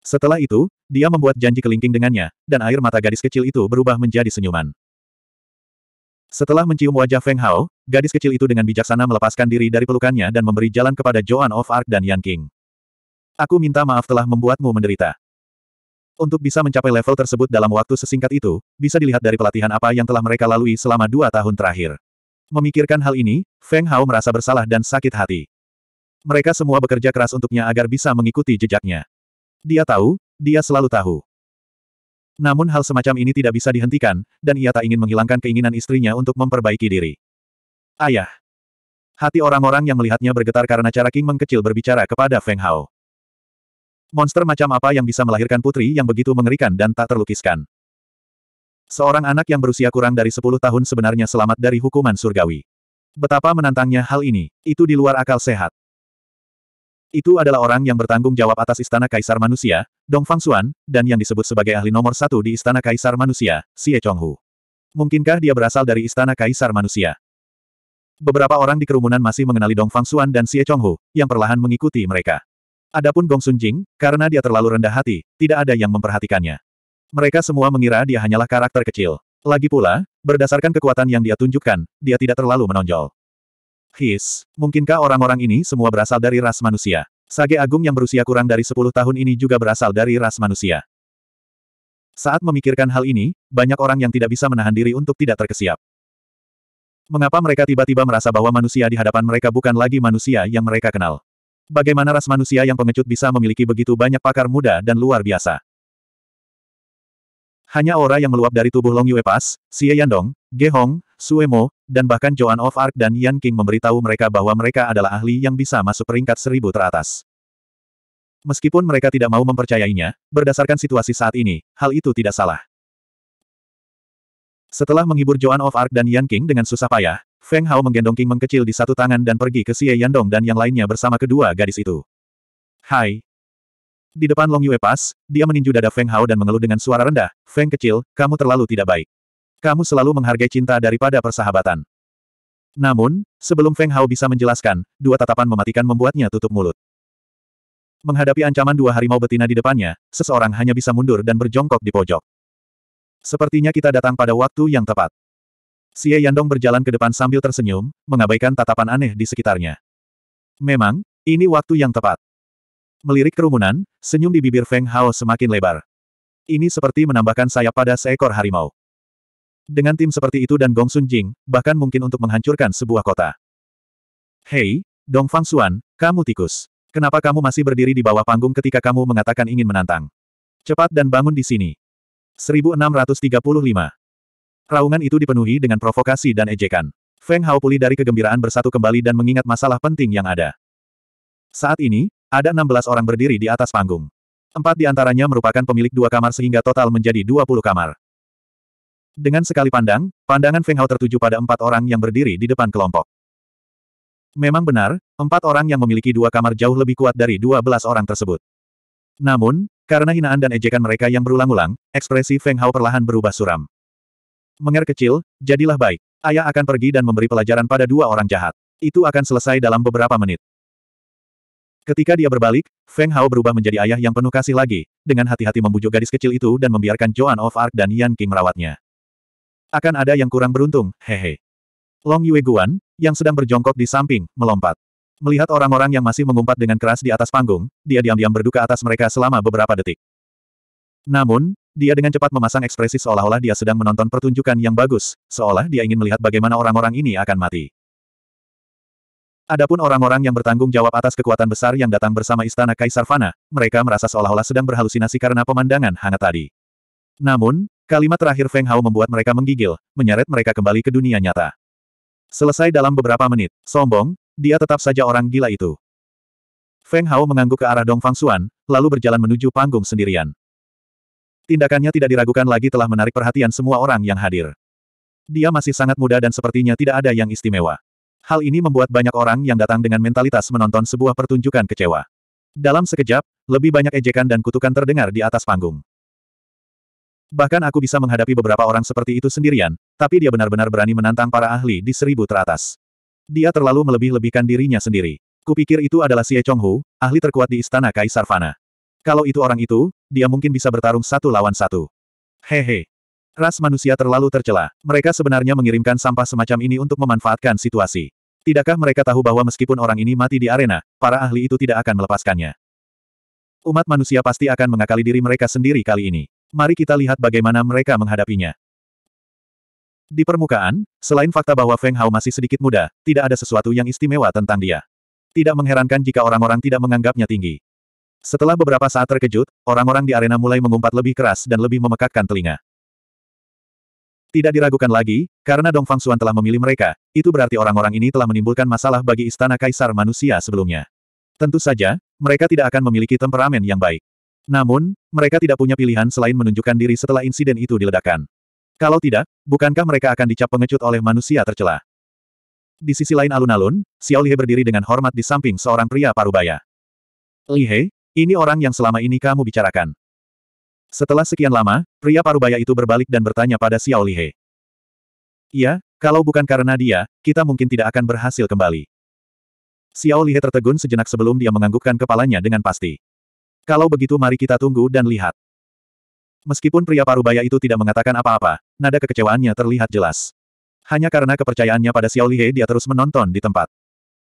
Setelah itu, dia membuat janji kelingking dengannya, dan air mata gadis kecil itu berubah menjadi senyuman. Setelah mencium wajah Feng Hao, gadis kecil itu dengan bijaksana melepaskan diri dari pelukannya dan memberi jalan kepada Joan of Arc dan Yan King. Aku minta maaf telah membuatmu menderita. Untuk bisa mencapai level tersebut dalam waktu sesingkat itu, bisa dilihat dari pelatihan apa yang telah mereka lalui selama dua tahun terakhir. Memikirkan hal ini, Feng Hao merasa bersalah dan sakit hati. Mereka semua bekerja keras untuknya agar bisa mengikuti jejaknya. Dia tahu, dia selalu tahu. Namun hal semacam ini tidak bisa dihentikan, dan ia tak ingin menghilangkan keinginan istrinya untuk memperbaiki diri. Ayah. Hati orang-orang yang melihatnya bergetar karena cara King mengkecil berbicara kepada Feng Hao. Monster macam apa yang bisa melahirkan putri yang begitu mengerikan dan tak terlukiskan? Seorang anak yang berusia kurang dari 10 tahun sebenarnya selamat dari hukuman surgawi. Betapa menantangnya hal ini, itu di luar akal sehat. Itu adalah orang yang bertanggung jawab atas Istana Kaisar Manusia, Dong Fang Xuan, dan yang disebut sebagai ahli nomor satu di Istana Kaisar Manusia, Xie Chonghu. Mungkinkah dia berasal dari Istana Kaisar Manusia? Beberapa orang di kerumunan masih mengenali Dong Fang Xuan dan Xie Chonghu, yang perlahan mengikuti mereka. Adapun Gong Sun Jing, karena dia terlalu rendah hati, tidak ada yang memperhatikannya. Mereka semua mengira dia hanyalah karakter kecil. Lagi pula, berdasarkan kekuatan yang dia tunjukkan, dia tidak terlalu menonjol. His, mungkinkah orang-orang ini semua berasal dari ras manusia? Sage Agung yang berusia kurang dari 10 tahun ini juga berasal dari ras manusia. Saat memikirkan hal ini, banyak orang yang tidak bisa menahan diri untuk tidak terkesiap. Mengapa mereka tiba-tiba merasa bahwa manusia di hadapan mereka bukan lagi manusia yang mereka kenal? Bagaimana ras manusia yang pengecut bisa memiliki begitu banyak pakar muda dan luar biasa? Hanya aura yang meluap dari tubuh Long Yue Pas, Xie Yandong, Ge Hong, Sue Mo, dan bahkan Joan of Arc dan Yan King memberitahu mereka bahwa mereka adalah ahli yang bisa masuk peringkat seribu teratas. Meskipun mereka tidak mau mempercayainya, berdasarkan situasi saat ini, hal itu tidak salah. Setelah menghibur Joan of Arc dan Yan King dengan susah payah, Feng Hao menggendong King mengkecil di satu tangan dan pergi ke Xie Yandong dan yang lainnya bersama kedua gadis itu. Hai. Di depan Long Yue Pas, dia meninju dada Feng Hao dan mengeluh dengan suara rendah, Feng kecil, kamu terlalu tidak baik. Kamu selalu menghargai cinta daripada persahabatan. Namun, sebelum Feng Hao bisa menjelaskan, dua tatapan mematikan membuatnya tutup mulut. Menghadapi ancaman dua harimau betina di depannya, seseorang hanya bisa mundur dan berjongkok di pojok. Sepertinya kita datang pada waktu yang tepat. Xie Yandong berjalan ke depan sambil tersenyum, mengabaikan tatapan aneh di sekitarnya. Memang, ini waktu yang tepat. Melirik kerumunan, senyum di bibir Feng Hao semakin lebar. Ini seperti menambahkan sayap pada seekor harimau. Dengan tim seperti itu dan Gong Sun Jing, bahkan mungkin untuk menghancurkan sebuah kota. Hei, Dong Fang Xuan, kamu tikus. Kenapa kamu masih berdiri di bawah panggung ketika kamu mengatakan ingin menantang? Cepat dan bangun di sini. 1635 Raungan itu dipenuhi dengan provokasi dan ejekan. Feng Hao pulih dari kegembiraan bersatu kembali dan mengingat masalah penting yang ada. Saat ini, ada 16 orang berdiri di atas panggung. Empat di antaranya merupakan pemilik dua kamar sehingga total menjadi 20 kamar. Dengan sekali pandang, pandangan Feng Hao tertuju pada empat orang yang berdiri di depan kelompok. Memang benar, empat orang yang memiliki dua kamar jauh lebih kuat dari 12 orang tersebut. Namun, karena hinaan dan ejekan mereka yang berulang-ulang, ekspresi Feng Hao perlahan berubah suram. Menger kecil, jadilah baik. Ayah akan pergi dan memberi pelajaran pada dua orang jahat. Itu akan selesai dalam beberapa menit. Ketika dia berbalik, Feng Hao berubah menjadi ayah yang penuh kasih lagi, dengan hati-hati membujuk gadis kecil itu dan membiarkan Joan of Arc dan Yan King merawatnya. Akan ada yang kurang beruntung, hehe. Long Yue Guan, yang sedang berjongkok di samping, melompat. Melihat orang-orang yang masih mengumpat dengan keras di atas panggung, dia diam-diam berduka atas mereka selama beberapa detik. Namun, dia dengan cepat memasang ekspresi seolah-olah dia sedang menonton pertunjukan yang bagus, seolah dia ingin melihat bagaimana orang-orang ini akan mati. Adapun orang-orang yang bertanggung jawab atas kekuatan besar yang datang bersama Istana Kaisar Fana, mereka merasa seolah-olah sedang berhalusinasi karena pemandangan hangat tadi. Namun, kalimat terakhir Feng Hao membuat mereka menggigil, menyeret mereka kembali ke dunia nyata. Selesai dalam beberapa menit, sombong, dia tetap saja orang gila itu. Feng Hao mengangguk ke arah Dong Fang Xuan, lalu berjalan menuju panggung sendirian. Tindakannya tidak diragukan lagi telah menarik perhatian semua orang yang hadir. Dia masih sangat muda dan sepertinya tidak ada yang istimewa. Hal ini membuat banyak orang yang datang dengan mentalitas menonton sebuah pertunjukan kecewa. Dalam sekejap, lebih banyak ejekan dan kutukan terdengar di atas panggung. Bahkan aku bisa menghadapi beberapa orang seperti itu sendirian, tapi dia benar-benar berani menantang para ahli di seribu teratas. Dia terlalu melebih-lebihkan dirinya sendiri. Kupikir itu adalah Xie Chonghu, ahli terkuat di istana Kaisar Fana. Kalau itu orang itu, dia mungkin bisa bertarung satu lawan satu. Hehe. Ras manusia terlalu tercela. Mereka sebenarnya mengirimkan sampah semacam ini untuk memanfaatkan situasi. Tidakkah mereka tahu bahwa meskipun orang ini mati di arena, para ahli itu tidak akan melepaskannya? Umat manusia pasti akan mengakali diri mereka sendiri kali ini. Mari kita lihat bagaimana mereka menghadapinya. Di permukaan, selain fakta bahwa Feng Hao masih sedikit muda, tidak ada sesuatu yang istimewa tentang dia. Tidak mengherankan jika orang-orang tidak menganggapnya tinggi. Setelah beberapa saat terkejut, orang-orang di arena mulai mengumpat lebih keras dan lebih memekakkan telinga. Tidak diragukan lagi, karena Dong Fang Xuan telah memilih mereka, itu berarti orang-orang ini telah menimbulkan masalah bagi Istana Kaisar Manusia sebelumnya. Tentu saja, mereka tidak akan memiliki temperamen yang baik. Namun, mereka tidak punya pilihan selain menunjukkan diri setelah insiden itu diledakkan. Kalau tidak, bukankah mereka akan dicap pengecut oleh manusia tercela? Di sisi lain alun-alun, Xiao Lihe berdiri dengan hormat di samping seorang pria parubaya. Lihe, ini orang yang selama ini kamu bicarakan. Setelah sekian lama, pria parubaya itu berbalik dan bertanya pada Xiao Lihe. Iya, kalau bukan karena dia, kita mungkin tidak akan berhasil kembali. Xiao Lihe tertegun sejenak sebelum dia menganggukkan kepalanya dengan pasti. Kalau begitu mari kita tunggu dan lihat. Meskipun pria parubaya itu tidak mengatakan apa-apa, nada kekecewaannya terlihat jelas. Hanya karena kepercayaannya pada Xiao Lihe dia terus menonton di tempat.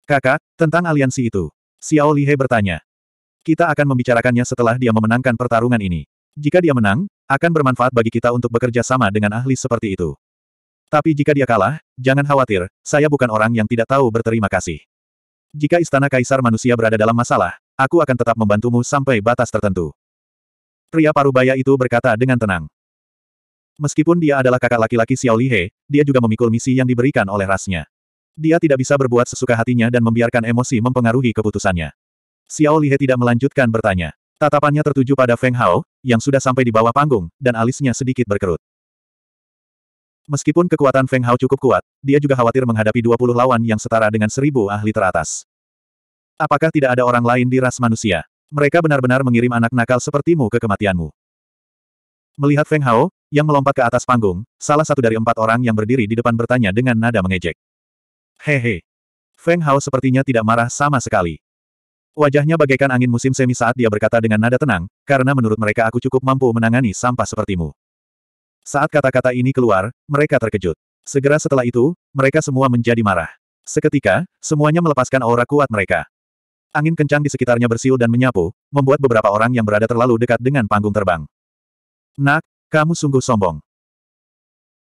Kakak, tentang aliansi itu. Xiao Lihe bertanya. Kita akan membicarakannya setelah dia memenangkan pertarungan ini. Jika dia menang, akan bermanfaat bagi kita untuk bekerja sama dengan ahli seperti itu. Tapi jika dia kalah, jangan khawatir, saya bukan orang yang tidak tahu berterima kasih. Jika istana kaisar manusia berada dalam masalah, aku akan tetap membantumu sampai batas tertentu. Pria parubaya itu berkata dengan tenang. Meskipun dia adalah kakak laki-laki Xiao Lihe, dia juga memikul misi yang diberikan oleh rasnya. Dia tidak bisa berbuat sesuka hatinya dan membiarkan emosi mempengaruhi keputusannya. Xiao Lihe tidak melanjutkan bertanya. Tatapannya tertuju pada Feng Hao, yang sudah sampai di bawah panggung, dan alisnya sedikit berkerut. Meskipun kekuatan Feng Hao cukup kuat, dia juga khawatir menghadapi 20 lawan yang setara dengan seribu ahli teratas. Apakah tidak ada orang lain di ras manusia? Mereka benar-benar mengirim anak nakal sepertimu ke kematianmu. Melihat Feng Hao, yang melompat ke atas panggung, salah satu dari empat orang yang berdiri di depan bertanya dengan nada mengejek. Hehe. Feng Hao sepertinya tidak marah sama sekali. Wajahnya bagaikan angin musim semi saat dia berkata dengan nada tenang, karena menurut mereka aku cukup mampu menangani sampah sepertimu. Saat kata-kata ini keluar, mereka terkejut. Segera setelah itu, mereka semua menjadi marah. Seketika, semuanya melepaskan aura kuat mereka. Angin kencang di sekitarnya bersiul dan menyapu, membuat beberapa orang yang berada terlalu dekat dengan panggung terbang. Nak, kamu sungguh sombong.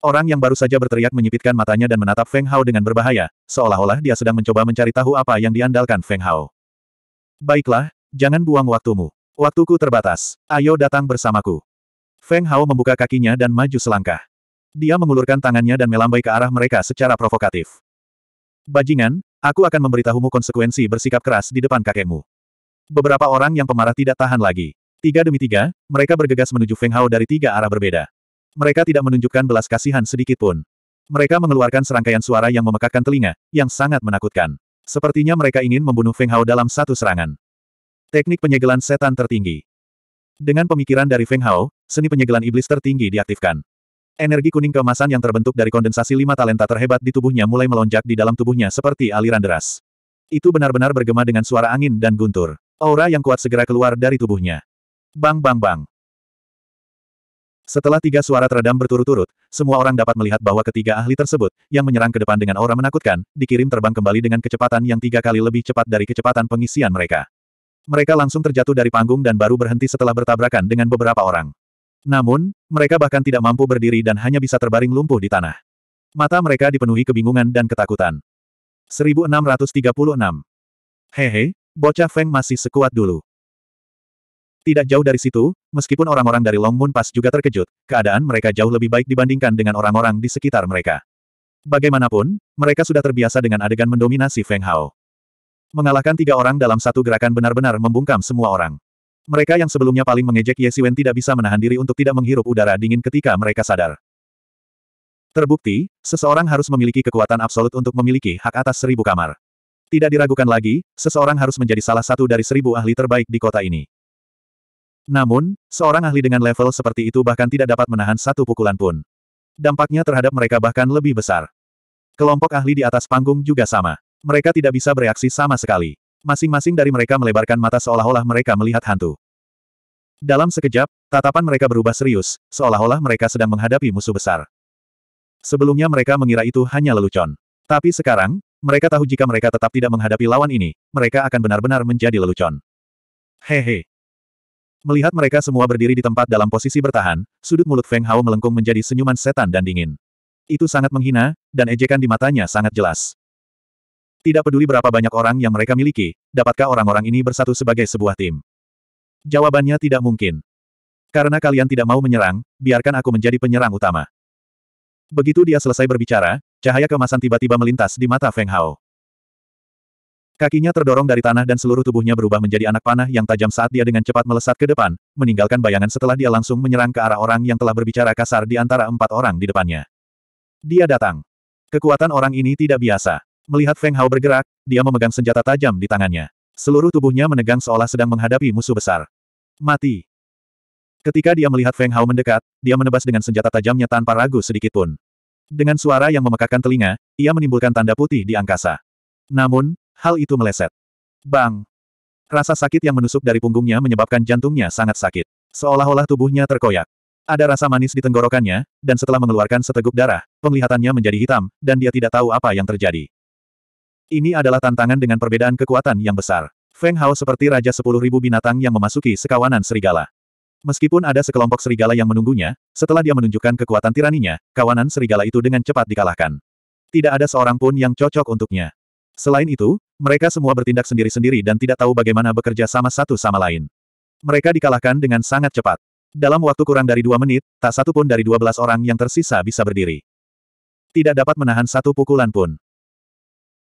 Orang yang baru saja berteriak menyipitkan matanya dan menatap Feng Hao dengan berbahaya, seolah-olah dia sedang mencoba mencari tahu apa yang diandalkan Feng Hao. Baiklah, jangan buang waktumu. Waktuku terbatas. Ayo datang bersamaku. Feng Hao membuka kakinya dan maju selangkah. Dia mengulurkan tangannya dan melambai ke arah mereka secara provokatif. Bajingan, aku akan memberitahumu konsekuensi bersikap keras di depan kakekmu. Beberapa orang yang pemarah tidak tahan lagi. Tiga demi tiga, mereka bergegas menuju Feng Hao dari tiga arah berbeda. Mereka tidak menunjukkan belas kasihan sedikitpun. Mereka mengeluarkan serangkaian suara yang memekakkan telinga, yang sangat menakutkan. Sepertinya mereka ingin membunuh Feng Hao dalam satu serangan. Teknik penyegelan setan tertinggi. Dengan pemikiran dari Feng Hao, seni penyegelan iblis tertinggi diaktifkan. Energi kuning keemasan yang terbentuk dari kondensasi lima talenta terhebat di tubuhnya mulai melonjak di dalam tubuhnya seperti aliran deras. Itu benar-benar bergema dengan suara angin dan guntur. Aura yang kuat segera keluar dari tubuhnya. Bang bang bang. Setelah tiga suara teredam berturut-turut, semua orang dapat melihat bahwa ketiga ahli tersebut yang menyerang ke depan dengan aura menakutkan, dikirim terbang kembali dengan kecepatan yang tiga kali lebih cepat dari kecepatan pengisian mereka. Mereka langsung terjatuh dari panggung dan baru berhenti setelah bertabrakan dengan beberapa orang. Namun, mereka bahkan tidak mampu berdiri dan hanya bisa terbaring lumpuh di tanah. Mata mereka dipenuhi kebingungan dan ketakutan. 1636 Hehe, bocah Feng masih sekuat dulu. Tidak jauh dari situ, meskipun orang-orang dari Long Moon Pass juga terkejut, keadaan mereka jauh lebih baik dibandingkan dengan orang-orang di sekitar mereka. Bagaimanapun, mereka sudah terbiasa dengan adegan mendominasi Feng Hao. Mengalahkan tiga orang dalam satu gerakan benar-benar membungkam semua orang. Mereka yang sebelumnya paling mengejek Ye Siwen tidak bisa menahan diri untuk tidak menghirup udara dingin ketika mereka sadar. Terbukti, seseorang harus memiliki kekuatan absolut untuk memiliki hak atas seribu kamar. Tidak diragukan lagi, seseorang harus menjadi salah satu dari seribu ahli terbaik di kota ini. Namun, seorang ahli dengan level seperti itu bahkan tidak dapat menahan satu pukulan pun. Dampaknya terhadap mereka bahkan lebih besar. Kelompok ahli di atas panggung juga sama. Mereka tidak bisa bereaksi sama sekali. Masing-masing dari mereka melebarkan mata seolah-olah mereka melihat hantu. Dalam sekejap, tatapan mereka berubah serius, seolah-olah mereka sedang menghadapi musuh besar. Sebelumnya mereka mengira itu hanya lelucon. Tapi sekarang, mereka tahu jika mereka tetap tidak menghadapi lawan ini, mereka akan benar-benar menjadi lelucon. Hehe. Melihat mereka semua berdiri di tempat dalam posisi bertahan, sudut mulut Feng Hao melengkung menjadi senyuman setan dan dingin. Itu sangat menghina, dan ejekan di matanya sangat jelas. Tidak peduli berapa banyak orang yang mereka miliki, dapatkah orang-orang ini bersatu sebagai sebuah tim? Jawabannya tidak mungkin. Karena kalian tidak mau menyerang, biarkan aku menjadi penyerang utama. Begitu dia selesai berbicara, cahaya kemasan tiba-tiba melintas di mata Feng Hao. Kakinya terdorong dari tanah dan seluruh tubuhnya berubah menjadi anak panah yang tajam saat dia dengan cepat melesat ke depan, meninggalkan bayangan setelah dia langsung menyerang ke arah orang yang telah berbicara kasar di antara empat orang di depannya. Dia datang. Kekuatan orang ini tidak biasa. Melihat Feng Hao bergerak, dia memegang senjata tajam di tangannya. Seluruh tubuhnya menegang seolah sedang menghadapi musuh besar. Mati. Ketika dia melihat Feng Hao mendekat, dia menebas dengan senjata tajamnya tanpa ragu sedikitpun. Dengan suara yang memekakan telinga, ia menimbulkan tanda putih di angkasa. Namun, Hal itu meleset. Bang! Rasa sakit yang menusuk dari punggungnya menyebabkan jantungnya sangat sakit. Seolah-olah tubuhnya terkoyak. Ada rasa manis di tenggorokannya, dan setelah mengeluarkan seteguk darah, penglihatannya menjadi hitam, dan dia tidak tahu apa yang terjadi. Ini adalah tantangan dengan perbedaan kekuatan yang besar. Feng Hao seperti Raja Sepuluh Ribu Binatang yang memasuki sekawanan serigala. Meskipun ada sekelompok serigala yang menunggunya, setelah dia menunjukkan kekuatan tiraninya, kawanan serigala itu dengan cepat dikalahkan. Tidak ada seorang pun yang cocok untuknya. Selain itu, mereka semua bertindak sendiri-sendiri dan tidak tahu bagaimana bekerja sama satu sama lain. Mereka dikalahkan dengan sangat cepat. Dalam waktu kurang dari dua menit, tak satu pun dari dua belas orang yang tersisa bisa berdiri. Tidak dapat menahan satu pukulan pun.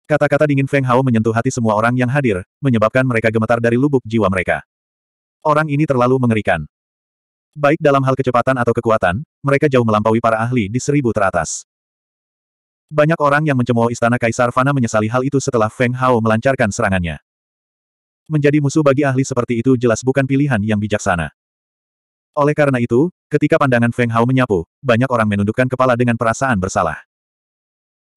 Kata-kata dingin Feng Hao menyentuh hati semua orang yang hadir, menyebabkan mereka gemetar dari lubuk jiwa mereka. Orang ini terlalu mengerikan. Baik dalam hal kecepatan atau kekuatan, mereka jauh melampaui para ahli di seribu teratas. Banyak orang yang mencemooh istana Kaisar Fana menyesali hal itu setelah Feng Hao melancarkan serangannya. Menjadi musuh bagi ahli seperti itu jelas bukan pilihan yang bijaksana. Oleh karena itu, ketika pandangan Feng Hao menyapu, banyak orang menundukkan kepala dengan perasaan bersalah.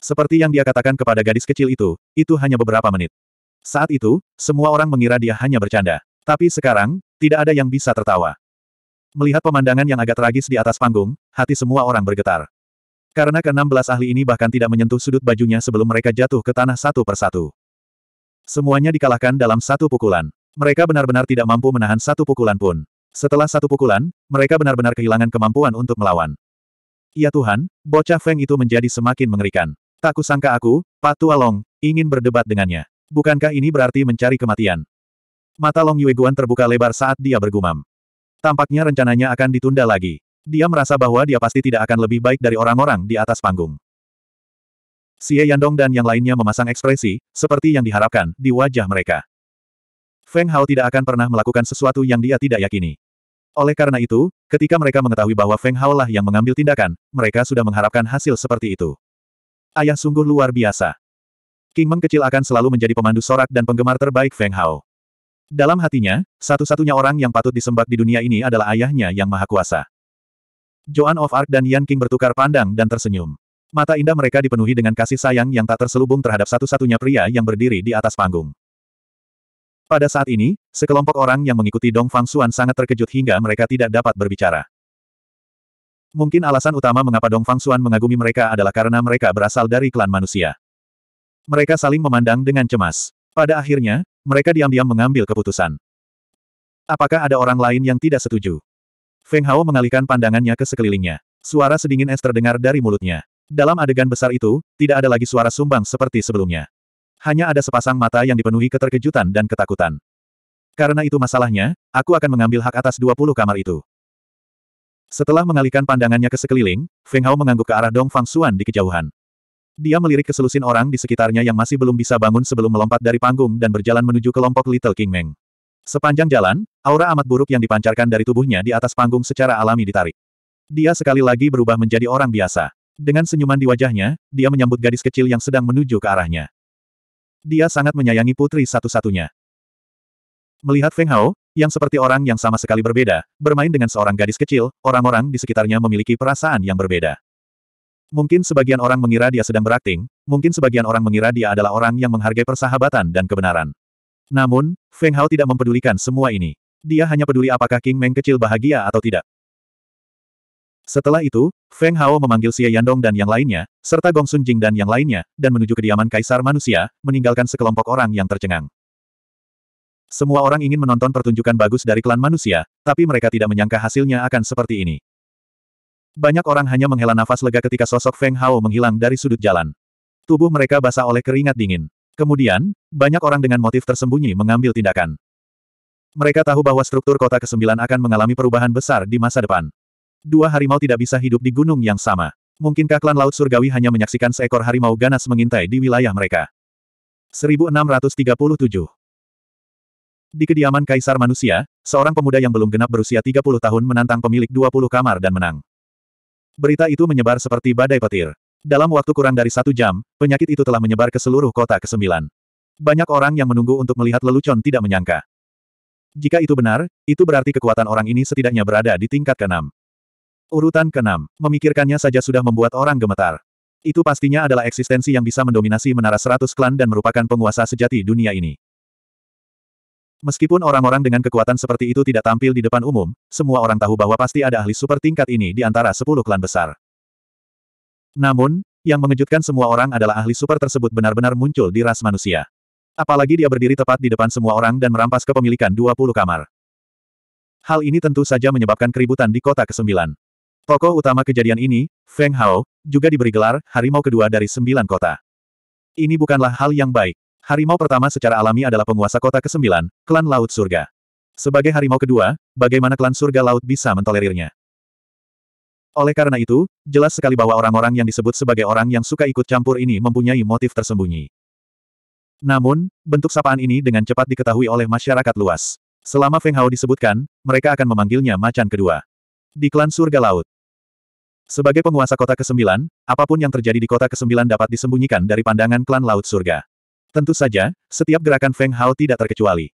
Seperti yang dia katakan kepada gadis kecil itu, itu hanya beberapa menit. Saat itu, semua orang mengira dia hanya bercanda. Tapi sekarang, tidak ada yang bisa tertawa. Melihat pemandangan yang agak tragis di atas panggung, hati semua orang bergetar. Karena keenam belas ahli ini bahkan tidak menyentuh sudut bajunya sebelum mereka jatuh ke tanah satu persatu. Semuanya dikalahkan dalam satu pukulan. Mereka benar-benar tidak mampu menahan satu pukulan pun. Setelah satu pukulan, mereka benar-benar kehilangan kemampuan untuk melawan. Ya Tuhan, bocah Feng itu menjadi semakin mengerikan. Tak kusangka aku, Tua Long, ingin berdebat dengannya. Bukankah ini berarti mencari kematian? Mata Long Yueguan terbuka lebar saat dia bergumam. Tampaknya rencananya akan ditunda lagi. Dia merasa bahwa dia pasti tidak akan lebih baik dari orang-orang di atas panggung. Xie Yandong dan yang lainnya memasang ekspresi, seperti yang diharapkan, di wajah mereka. Feng Hao tidak akan pernah melakukan sesuatu yang dia tidak yakini. Oleh karena itu, ketika mereka mengetahui bahwa Feng Hao lah yang mengambil tindakan, mereka sudah mengharapkan hasil seperti itu. Ayah sungguh luar biasa. King Meng kecil akan selalu menjadi pemandu sorak dan penggemar terbaik Feng Hao. Dalam hatinya, satu-satunya orang yang patut disembah di dunia ini adalah ayahnya yang maha kuasa. Joan of Arc dan Yan King bertukar pandang dan tersenyum. Mata indah mereka dipenuhi dengan kasih sayang yang tak terselubung terhadap satu-satunya pria yang berdiri di atas panggung. Pada saat ini, sekelompok orang yang mengikuti Dong Fang Xuan sangat terkejut hingga mereka tidak dapat berbicara. Mungkin alasan utama mengapa Dong Fang Xuan mengagumi mereka adalah karena mereka berasal dari klan manusia. Mereka saling memandang dengan cemas. Pada akhirnya, mereka diam-diam mengambil keputusan. Apakah ada orang lain yang tidak setuju? Feng Hao mengalihkan pandangannya ke sekelilingnya. Suara sedingin es terdengar dari mulutnya. Dalam adegan besar itu, tidak ada lagi suara sumbang seperti sebelumnya. Hanya ada sepasang mata yang dipenuhi keterkejutan dan ketakutan. Karena itu masalahnya, aku akan mengambil hak atas 20 kamar itu. Setelah mengalihkan pandangannya ke sekeliling, Feng Hao mengangguk ke arah Dong Fang Xuan di kejauhan. Dia melirik ke orang di sekitarnya yang masih belum bisa bangun sebelum melompat dari panggung dan berjalan menuju kelompok Little King Meng. Sepanjang jalan, aura amat buruk yang dipancarkan dari tubuhnya di atas panggung secara alami ditarik. Dia sekali lagi berubah menjadi orang biasa. Dengan senyuman di wajahnya, dia menyambut gadis kecil yang sedang menuju ke arahnya. Dia sangat menyayangi putri satu-satunya. Melihat Feng Hao, yang seperti orang yang sama sekali berbeda, bermain dengan seorang gadis kecil, orang-orang di sekitarnya memiliki perasaan yang berbeda. Mungkin sebagian orang mengira dia sedang berakting, mungkin sebagian orang mengira dia adalah orang yang menghargai persahabatan dan kebenaran. Namun, Feng Hao tidak mempedulikan semua ini. Dia hanya peduli apakah King Meng kecil bahagia atau tidak. Setelah itu, Feng Hao memanggil Xie Yandong dan yang lainnya, serta Gong Sun Jing dan yang lainnya, dan menuju kediaman Kaisar Manusia, meninggalkan sekelompok orang yang tercengang. Semua orang ingin menonton pertunjukan bagus dari klan manusia, tapi mereka tidak menyangka hasilnya akan seperti ini. Banyak orang hanya menghela nafas lega ketika sosok Feng Hao menghilang dari sudut jalan. Tubuh mereka basah oleh keringat dingin. Kemudian, banyak orang dengan motif tersembunyi mengambil tindakan. Mereka tahu bahwa struktur kota ke-9 akan mengalami perubahan besar di masa depan. Dua harimau tidak bisa hidup di gunung yang sama. Mungkinkah klan Laut Surgawi hanya menyaksikan seekor harimau ganas mengintai di wilayah mereka? 1637 Di kediaman Kaisar Manusia, seorang pemuda yang belum genap berusia 30 tahun menantang pemilik 20 kamar dan menang. Berita itu menyebar seperti badai petir. Dalam waktu kurang dari satu jam, penyakit itu telah menyebar ke seluruh kota ke-9. Banyak orang yang menunggu untuk melihat lelucon tidak menyangka. Jika itu benar, itu berarti kekuatan orang ini setidaknya berada di tingkat ke-6. Urutan ke-6, memikirkannya saja sudah membuat orang gemetar. Itu pastinya adalah eksistensi yang bisa mendominasi menara seratus klan dan merupakan penguasa sejati dunia ini. Meskipun orang-orang dengan kekuatan seperti itu tidak tampil di depan umum, semua orang tahu bahwa pasti ada ahli super tingkat ini di antara sepuluh klan besar. Namun, yang mengejutkan semua orang adalah ahli super tersebut benar-benar muncul di ras manusia. Apalagi dia berdiri tepat di depan semua orang dan merampas kepemilikan 20 kamar. Hal ini tentu saja menyebabkan keributan di kota ke-9. Tokoh utama kejadian ini, Feng Hao, juga diberi gelar harimau kedua dari sembilan kota. Ini bukanlah hal yang baik. Harimau pertama secara alami adalah penguasa kota ke-9, klan Laut Surga. Sebagai harimau kedua, bagaimana klan Surga Laut bisa mentolerirnya? Oleh karena itu, jelas sekali bahwa orang-orang yang disebut sebagai orang yang suka ikut campur ini mempunyai motif tersembunyi. Namun, bentuk sapaan ini dengan cepat diketahui oleh masyarakat luas. Selama Feng Hao disebutkan, mereka akan memanggilnya macan kedua. Di klan surga laut. Sebagai penguasa kota ke-9, apapun yang terjadi di kota ke-9 dapat disembunyikan dari pandangan klan laut surga. Tentu saja, setiap gerakan Feng Hao tidak terkecuali.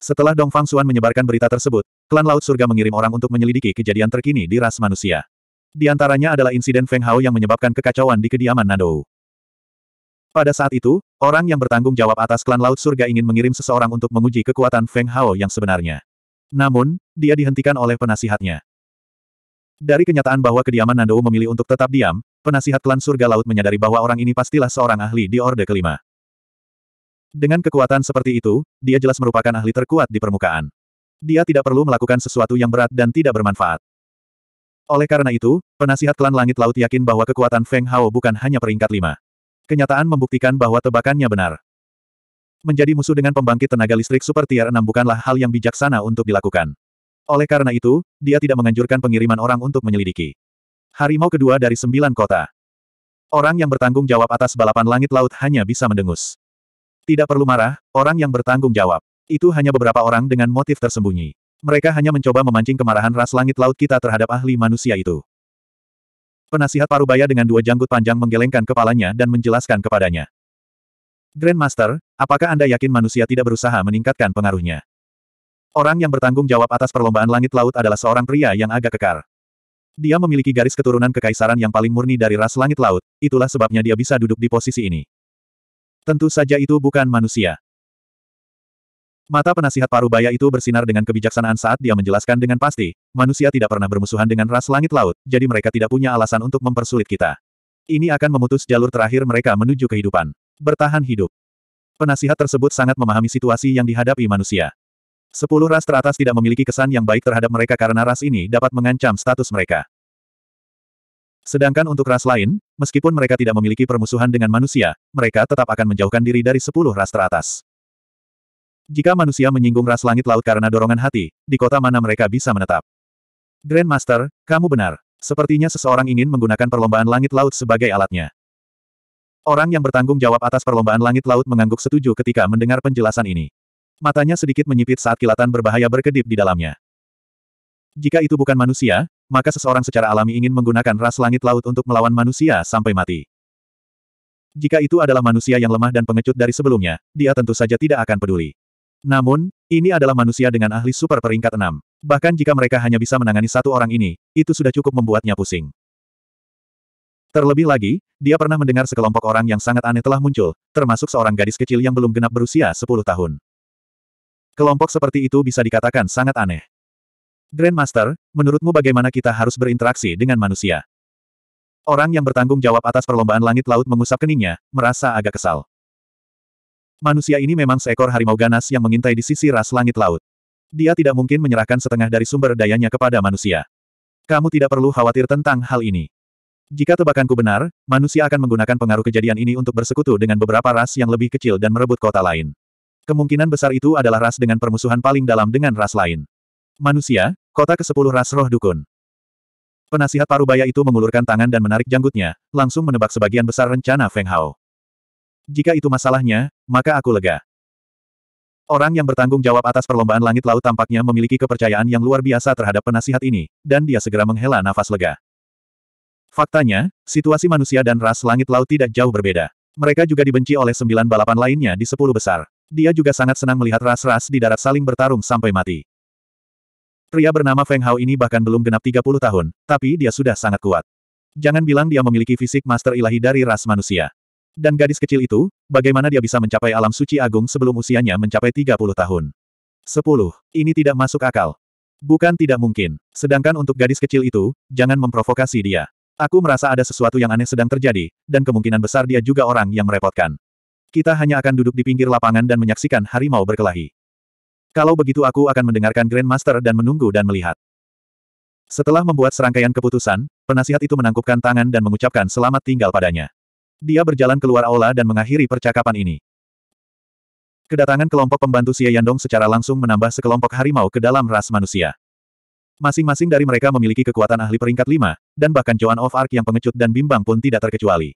Setelah Dong Fang Xuan menyebarkan berita tersebut, klan Laut Surga mengirim orang untuk menyelidiki kejadian terkini di ras manusia. Di antaranya adalah insiden Feng Hao yang menyebabkan kekacauan di kediaman Nando. Pada saat itu, orang yang bertanggung jawab atas klan Laut Surga ingin mengirim seseorang untuk menguji kekuatan Feng Hao yang sebenarnya. Namun, dia dihentikan oleh penasihatnya. Dari kenyataan bahwa kediaman Nando memilih untuk tetap diam, penasihat klan surga laut menyadari bahwa orang ini pastilah seorang ahli di Orde Kelima. Dengan kekuatan seperti itu, dia jelas merupakan ahli terkuat di permukaan. Dia tidak perlu melakukan sesuatu yang berat dan tidak bermanfaat. Oleh karena itu, penasihat klan Langit Laut yakin bahwa kekuatan Feng Hao bukan hanya peringkat lima. Kenyataan membuktikan bahwa tebakannya benar. Menjadi musuh dengan pembangkit tenaga listrik super tier 6 bukanlah hal yang bijaksana untuk dilakukan. Oleh karena itu, dia tidak menganjurkan pengiriman orang untuk menyelidiki. Harimau kedua dari sembilan kota. Orang yang bertanggung jawab atas balapan langit laut hanya bisa mendengus. Tidak perlu marah, orang yang bertanggung jawab. Itu hanya beberapa orang dengan motif tersembunyi. Mereka hanya mencoba memancing kemarahan ras langit laut kita terhadap ahli manusia itu. Penasihat Parubaya dengan dua janggut panjang menggelengkan kepalanya dan menjelaskan kepadanya. Grandmaster, apakah Anda yakin manusia tidak berusaha meningkatkan pengaruhnya? Orang yang bertanggung jawab atas perlombaan langit laut adalah seorang pria yang agak kekar. Dia memiliki garis keturunan kekaisaran yang paling murni dari ras langit laut, itulah sebabnya dia bisa duduk di posisi ini. Tentu saja itu bukan manusia. Mata penasihat Parubaya itu bersinar dengan kebijaksanaan saat dia menjelaskan dengan pasti, manusia tidak pernah bermusuhan dengan ras langit laut, jadi mereka tidak punya alasan untuk mempersulit kita. Ini akan memutus jalur terakhir mereka menuju kehidupan. Bertahan hidup. Penasihat tersebut sangat memahami situasi yang dihadapi manusia. Sepuluh ras teratas tidak memiliki kesan yang baik terhadap mereka karena ras ini dapat mengancam status mereka. Sedangkan untuk ras lain, meskipun mereka tidak memiliki permusuhan dengan manusia, mereka tetap akan menjauhkan diri dari sepuluh ras teratas. Jika manusia menyinggung ras langit laut karena dorongan hati, di kota mana mereka bisa menetap? Grandmaster, kamu benar. Sepertinya seseorang ingin menggunakan perlombaan langit laut sebagai alatnya. Orang yang bertanggung jawab atas perlombaan langit laut mengangguk setuju ketika mendengar penjelasan ini. Matanya sedikit menyipit saat kilatan berbahaya berkedip di dalamnya. Jika itu bukan manusia, maka seseorang secara alami ingin menggunakan ras langit laut untuk melawan manusia sampai mati. Jika itu adalah manusia yang lemah dan pengecut dari sebelumnya, dia tentu saja tidak akan peduli. Namun, ini adalah manusia dengan ahli super peringkat enam. Bahkan jika mereka hanya bisa menangani satu orang ini, itu sudah cukup membuatnya pusing. Terlebih lagi, dia pernah mendengar sekelompok orang yang sangat aneh telah muncul, termasuk seorang gadis kecil yang belum genap berusia 10 tahun. Kelompok seperti itu bisa dikatakan sangat aneh. Grandmaster, menurutmu bagaimana kita harus berinteraksi dengan manusia? Orang yang bertanggung jawab atas perlombaan langit laut mengusap keningnya, merasa agak kesal. Manusia ini memang seekor harimau ganas yang mengintai di sisi ras langit laut. Dia tidak mungkin menyerahkan setengah dari sumber dayanya kepada manusia. Kamu tidak perlu khawatir tentang hal ini. Jika tebakanku benar, manusia akan menggunakan pengaruh kejadian ini untuk bersekutu dengan beberapa ras yang lebih kecil dan merebut kota lain. Kemungkinan besar itu adalah ras dengan permusuhan paling dalam dengan ras lain. Manusia, kota ke-10 ras roh dukun. Penasihat Parubaya itu mengulurkan tangan dan menarik janggutnya, langsung menebak sebagian besar rencana Feng Hao. Jika itu masalahnya, maka aku lega. Orang yang bertanggung jawab atas perlombaan langit laut tampaknya memiliki kepercayaan yang luar biasa terhadap penasihat ini, dan dia segera menghela nafas lega. Faktanya, situasi manusia dan ras langit laut tidak jauh berbeda. Mereka juga dibenci oleh sembilan balapan lainnya di sepuluh besar. Dia juga sangat senang melihat ras-ras di darat saling bertarung sampai mati. Pria bernama Feng Hao ini bahkan belum genap 30 tahun, tapi dia sudah sangat kuat. Jangan bilang dia memiliki fisik master ilahi dari ras manusia. Dan gadis kecil itu, bagaimana dia bisa mencapai alam suci agung sebelum usianya mencapai 30 tahun? 10. Ini tidak masuk akal. Bukan tidak mungkin. Sedangkan untuk gadis kecil itu, jangan memprovokasi dia. Aku merasa ada sesuatu yang aneh sedang terjadi, dan kemungkinan besar dia juga orang yang merepotkan. Kita hanya akan duduk di pinggir lapangan dan menyaksikan harimau berkelahi. Kalau begitu aku akan mendengarkan Grandmaster dan menunggu dan melihat. Setelah membuat serangkaian keputusan, penasihat itu menangkupkan tangan dan mengucapkan selamat tinggal padanya. Dia berjalan keluar aula dan mengakhiri percakapan ini. Kedatangan kelompok pembantu Xie Yandong secara langsung menambah sekelompok harimau ke dalam ras manusia. Masing-masing dari mereka memiliki kekuatan ahli peringkat lima, dan bahkan Joan of Arc yang pengecut dan bimbang pun tidak terkecuali.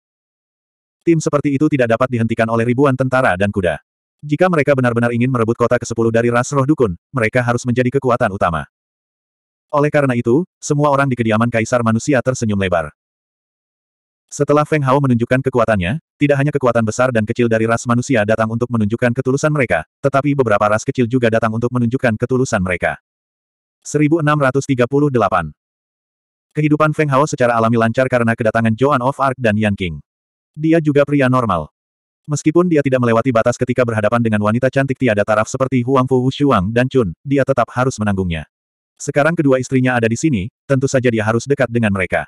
Tim seperti itu tidak dapat dihentikan oleh ribuan tentara dan kuda. Jika mereka benar-benar ingin merebut kota ke-10 dari ras roh dukun, mereka harus menjadi kekuatan utama. Oleh karena itu, semua orang di kediaman Kaisar Manusia tersenyum lebar. Setelah Feng Hao menunjukkan kekuatannya, tidak hanya kekuatan besar dan kecil dari ras manusia datang untuk menunjukkan ketulusan mereka, tetapi beberapa ras kecil juga datang untuk menunjukkan ketulusan mereka. 1638 Kehidupan Feng Hao secara alami lancar karena kedatangan Joan of Arc dan Yan King. Dia juga pria normal. Meskipun dia tidak melewati batas ketika berhadapan dengan wanita cantik tiada taraf seperti Huang Fu Wushuang dan Chun, dia tetap harus menanggungnya. Sekarang kedua istrinya ada di sini, tentu saja dia harus dekat dengan mereka.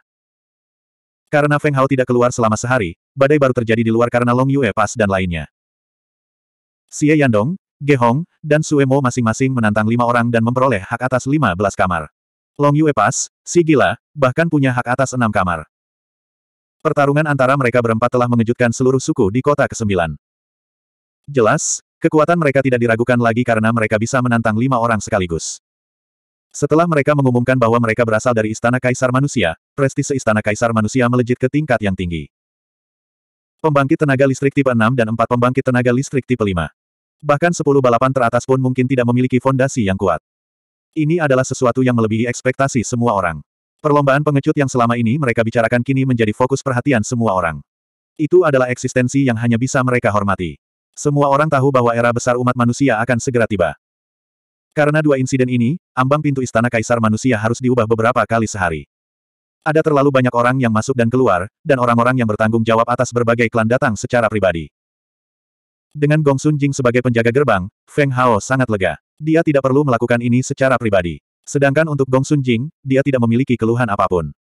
Karena Feng Hao tidak keluar selama sehari, badai baru terjadi di luar karena Long Yue Pass dan lainnya. Xie Yandong, Ge Hong, dan Sue Mo masing-masing menantang lima orang dan memperoleh hak atas lima belas kamar. Long Yue Pass, si gila, bahkan punya hak atas enam kamar. Pertarungan antara mereka berempat telah mengejutkan seluruh suku di kota kesembilan. Jelas, kekuatan mereka tidak diragukan lagi karena mereka bisa menantang lima orang sekaligus. Setelah mereka mengumumkan bahwa mereka berasal dari Istana Kaisar Manusia, prestise Istana Kaisar Manusia melejit ke tingkat yang tinggi. Pembangkit tenaga listrik tipe 6 dan 4 pembangkit tenaga listrik tipe 5. Bahkan 10 balapan teratas pun mungkin tidak memiliki fondasi yang kuat. Ini adalah sesuatu yang melebihi ekspektasi semua orang. Perlombaan pengecut yang selama ini mereka bicarakan kini menjadi fokus perhatian semua orang. Itu adalah eksistensi yang hanya bisa mereka hormati. Semua orang tahu bahwa era besar umat manusia akan segera tiba. Karena dua insiden ini, ambang pintu istana kaisar manusia harus diubah beberapa kali sehari. Ada terlalu banyak orang yang masuk dan keluar, dan orang-orang yang bertanggung jawab atas berbagai klan datang secara pribadi. Dengan Gong Sun Jing sebagai penjaga gerbang, Feng Hao sangat lega. Dia tidak perlu melakukan ini secara pribadi. Sedangkan untuk Gong Sun Jing, dia tidak memiliki keluhan apapun.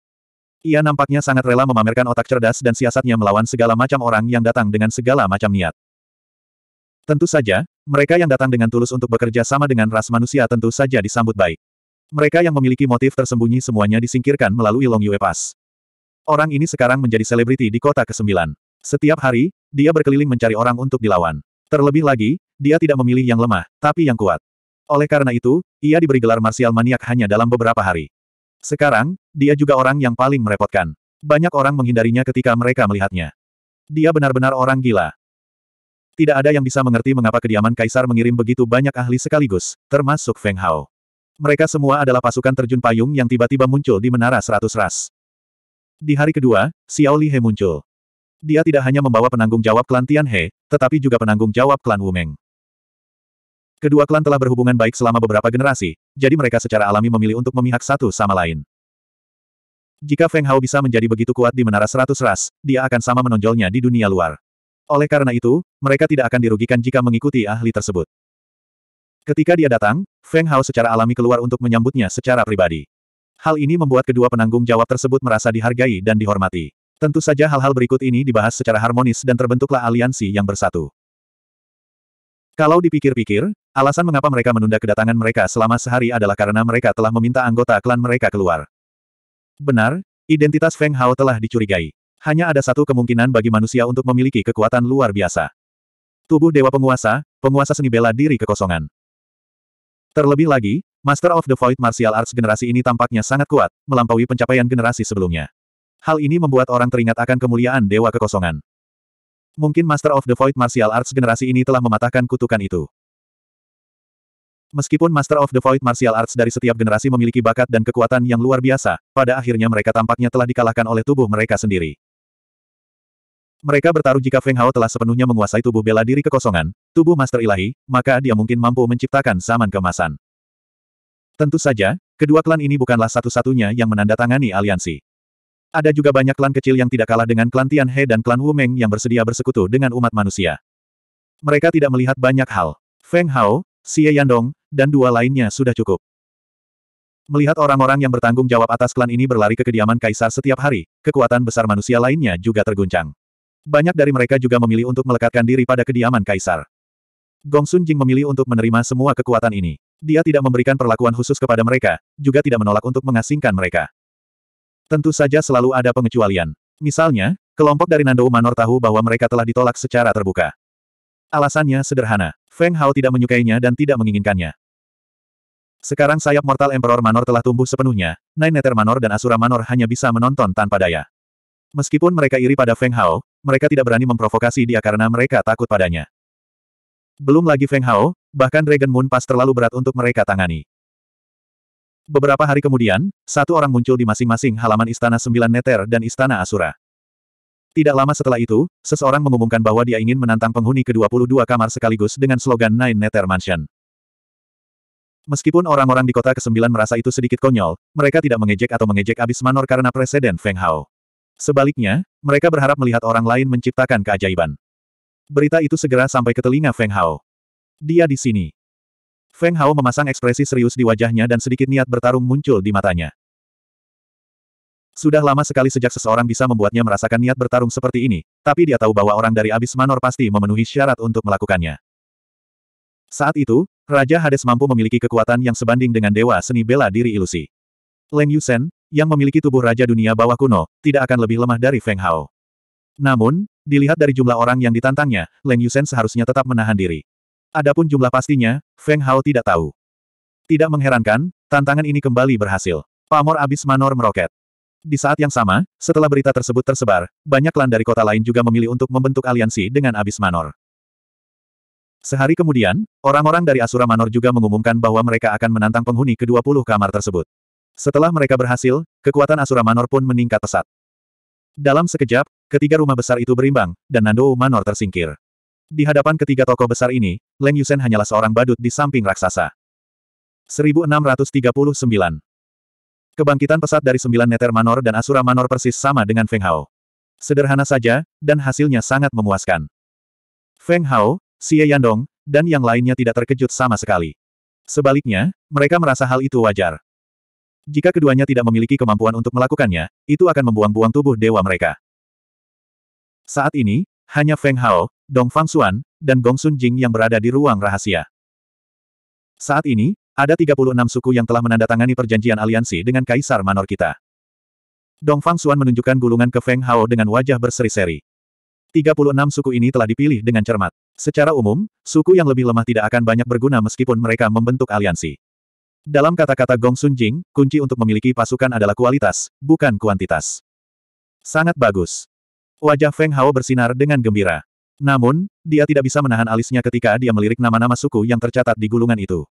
Ia nampaknya sangat rela memamerkan otak cerdas dan siasatnya melawan segala macam orang yang datang dengan segala macam niat. Tentu saja, mereka yang datang dengan tulus untuk bekerja sama dengan ras manusia tentu saja disambut baik. Mereka yang memiliki motif tersembunyi semuanya disingkirkan melalui Long Yue Pass. Orang ini sekarang menjadi selebriti di kota ke-9. Setiap hari, dia berkeliling mencari orang untuk dilawan. Terlebih lagi, dia tidak memilih yang lemah, tapi yang kuat. Oleh karena itu, ia diberi gelar marsial maniak hanya dalam beberapa hari. Sekarang, dia juga orang yang paling merepotkan. Banyak orang menghindarinya ketika mereka melihatnya. Dia benar-benar orang gila. Tidak ada yang bisa mengerti mengapa kediaman kaisar mengirim begitu banyak ahli sekaligus, termasuk Feng Hao. Mereka semua adalah pasukan terjun payung yang tiba-tiba muncul di Menara Seratus Ras. Di hari kedua, Xiao Li He muncul. Dia tidak hanya membawa penanggung jawab klan Tian He, tetapi juga penanggung jawab klan Wumeng. Kedua klan telah berhubungan baik selama beberapa generasi, jadi mereka secara alami memilih untuk memihak satu sama lain. Jika Feng Hao bisa menjadi begitu kuat di Menara Seratus Ras, dia akan sama menonjolnya di dunia luar. Oleh karena itu, mereka tidak akan dirugikan jika mengikuti ahli tersebut. Ketika dia datang, Feng Hao secara alami keluar untuk menyambutnya secara pribadi. Hal ini membuat kedua penanggung jawab tersebut merasa dihargai dan dihormati. Tentu saja hal-hal berikut ini dibahas secara harmonis dan terbentuklah aliansi yang bersatu. Kalau dipikir-pikir, Alasan mengapa mereka menunda kedatangan mereka selama sehari adalah karena mereka telah meminta anggota klan mereka keluar. Benar, identitas Feng Hao telah dicurigai. Hanya ada satu kemungkinan bagi manusia untuk memiliki kekuatan luar biasa. Tubuh Dewa Penguasa, penguasa seni bela diri kekosongan. Terlebih lagi, Master of the Void Martial Arts generasi ini tampaknya sangat kuat, melampaui pencapaian generasi sebelumnya. Hal ini membuat orang teringat akan kemuliaan Dewa Kekosongan. Mungkin Master of the Void Martial Arts generasi ini telah mematahkan kutukan itu. Meskipun Master of the Void Martial Arts dari setiap generasi memiliki bakat dan kekuatan yang luar biasa, pada akhirnya mereka tampaknya telah dikalahkan oleh tubuh mereka sendiri. Mereka bertaruh jika Feng Hao telah sepenuhnya menguasai tubuh bela diri kekosongan, tubuh Master Ilahi, maka dia mungkin mampu menciptakan zaman kemasan. Tentu saja, kedua klan ini bukanlah satu-satunya yang menandatangani aliansi. Ada juga banyak klan kecil yang tidak kalah dengan klan He dan klan Wu Meng yang bersedia bersekutu dengan umat manusia. Mereka tidak melihat banyak hal. Feng Hao, Xie Yandong, dan dua lainnya sudah cukup. Melihat orang-orang yang bertanggung jawab atas klan ini berlari ke kediaman kaisar setiap hari, kekuatan besar manusia lainnya juga terguncang. Banyak dari mereka juga memilih untuk melekatkan diri pada kediaman kaisar. Gong Sun Jing memilih untuk menerima semua kekuatan ini. Dia tidak memberikan perlakuan khusus kepada mereka, juga tidak menolak untuk mengasingkan mereka. Tentu saja selalu ada pengecualian. Misalnya, kelompok dari Nando Manor tahu bahwa mereka telah ditolak secara terbuka. Alasannya sederhana. Feng Hao tidak menyukainya dan tidak menginginkannya. Sekarang sayap mortal Emperor Manor telah tumbuh sepenuhnya, Nine Nether Manor dan Asura Manor hanya bisa menonton tanpa daya. Meskipun mereka iri pada Feng Hao, mereka tidak berani memprovokasi dia karena mereka takut padanya. Belum lagi Feng Hao, bahkan Dragon Moon pas terlalu berat untuk mereka tangani. Beberapa hari kemudian, satu orang muncul di masing-masing halaman Istana Sembilan Neter dan Istana Asura. Tidak lama setelah itu, seseorang mengumumkan bahwa dia ingin menantang penghuni ke-22 kamar sekaligus dengan slogan Nine Nether Mansion. Meskipun orang-orang di kota ke-9 merasa itu sedikit konyol, mereka tidak mengejek atau mengejek abis Manor karena presiden Feng Hao. Sebaliknya, mereka berharap melihat orang lain menciptakan keajaiban. Berita itu segera sampai ke telinga Feng Hao. Dia di sini. Feng Hao memasang ekspresi serius di wajahnya dan sedikit niat bertarung muncul di matanya. Sudah lama sekali sejak seseorang bisa membuatnya merasakan niat bertarung seperti ini, tapi dia tahu bahwa orang dari Abis Manor pasti memenuhi syarat untuk melakukannya. Saat itu, Raja Hades mampu memiliki kekuatan yang sebanding dengan Dewa Seni Bela Diri Ilusi. Leng Yusen, yang memiliki tubuh Raja Dunia Bawah Kuno, tidak akan lebih lemah dari Feng Hao. Namun, dilihat dari jumlah orang yang ditantangnya, Leng Yusen seharusnya tetap menahan diri. Adapun jumlah pastinya, Feng Hao tidak tahu. Tidak mengherankan, tantangan ini kembali berhasil. Pamor abis Manor meroket. Di saat yang sama, setelah berita tersebut tersebar, banyak klan dari kota lain juga memilih untuk membentuk aliansi dengan Abis Manor. Sehari kemudian, orang-orang dari Asura Manor juga mengumumkan bahwa mereka akan menantang penghuni ke-20 kamar tersebut. Setelah mereka berhasil, kekuatan Asura Manor pun meningkat pesat. Dalam sekejap, ketiga rumah besar itu berimbang, dan Nando Manor tersingkir. Di hadapan ketiga tokoh besar ini, Leng Yusen hanyalah seorang badut di samping raksasa. 1639 Kebangkitan pesat dari sembilan Neter Manor dan Asura Manor persis sama dengan Feng Hao. Sederhana saja, dan hasilnya sangat memuaskan. Feng Hao, Xie Yandong, dan yang lainnya tidak terkejut sama sekali. Sebaliknya, mereka merasa hal itu wajar. Jika keduanya tidak memiliki kemampuan untuk melakukannya, itu akan membuang-buang tubuh dewa mereka. Saat ini, hanya Feng Hao, Dong Fang Xuan, dan Gong Sun Jing yang berada di ruang rahasia. Saat ini, ada 36 suku yang telah menandatangani perjanjian aliansi dengan Kaisar Manor kita. Dong Fang Xuan menunjukkan gulungan ke Feng Hao dengan wajah berseri-seri. 36 suku ini telah dipilih dengan cermat. Secara umum, suku yang lebih lemah tidak akan banyak berguna meskipun mereka membentuk aliansi. Dalam kata-kata Gong Sun Jing, kunci untuk memiliki pasukan adalah kualitas, bukan kuantitas. Sangat bagus. Wajah Feng Hao bersinar dengan gembira. Namun, dia tidak bisa menahan alisnya ketika dia melirik nama-nama suku yang tercatat di gulungan itu.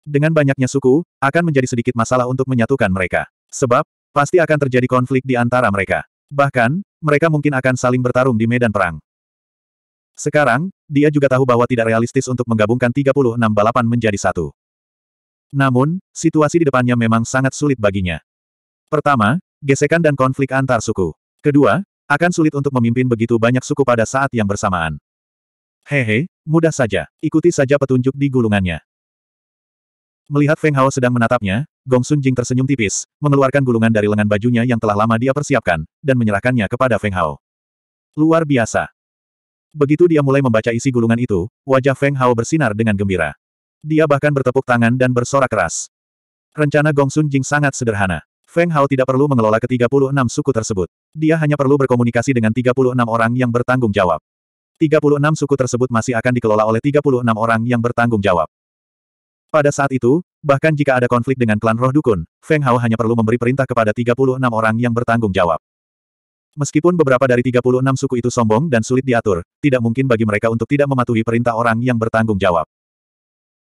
Dengan banyaknya suku, akan menjadi sedikit masalah untuk menyatukan mereka. Sebab, pasti akan terjadi konflik di antara mereka. Bahkan, mereka mungkin akan saling bertarung di medan perang. Sekarang, dia juga tahu bahwa tidak realistis untuk menggabungkan 36 balapan menjadi satu. Namun, situasi di depannya memang sangat sulit baginya. Pertama, gesekan dan konflik antar suku. Kedua, akan sulit untuk memimpin begitu banyak suku pada saat yang bersamaan. Hehe, mudah saja, ikuti saja petunjuk di gulungannya. Melihat Feng Hao sedang menatapnya, Gong Sun Jing tersenyum tipis, mengeluarkan gulungan dari lengan bajunya yang telah lama dia persiapkan, dan menyerahkannya kepada Feng Hao. Luar biasa. Begitu dia mulai membaca isi gulungan itu, wajah Feng Hao bersinar dengan gembira. Dia bahkan bertepuk tangan dan bersorak keras. Rencana Gong Sun Jing sangat sederhana. Feng Hao tidak perlu mengelola ke-36 suku tersebut. Dia hanya perlu berkomunikasi dengan 36 orang yang bertanggung jawab. 36 suku tersebut masih akan dikelola oleh 36 orang yang bertanggung jawab. Pada saat itu, bahkan jika ada konflik dengan klan roh dukun, Feng Hao hanya perlu memberi perintah kepada 36 orang yang bertanggung jawab. Meskipun beberapa dari 36 suku itu sombong dan sulit diatur, tidak mungkin bagi mereka untuk tidak mematuhi perintah orang yang bertanggung jawab.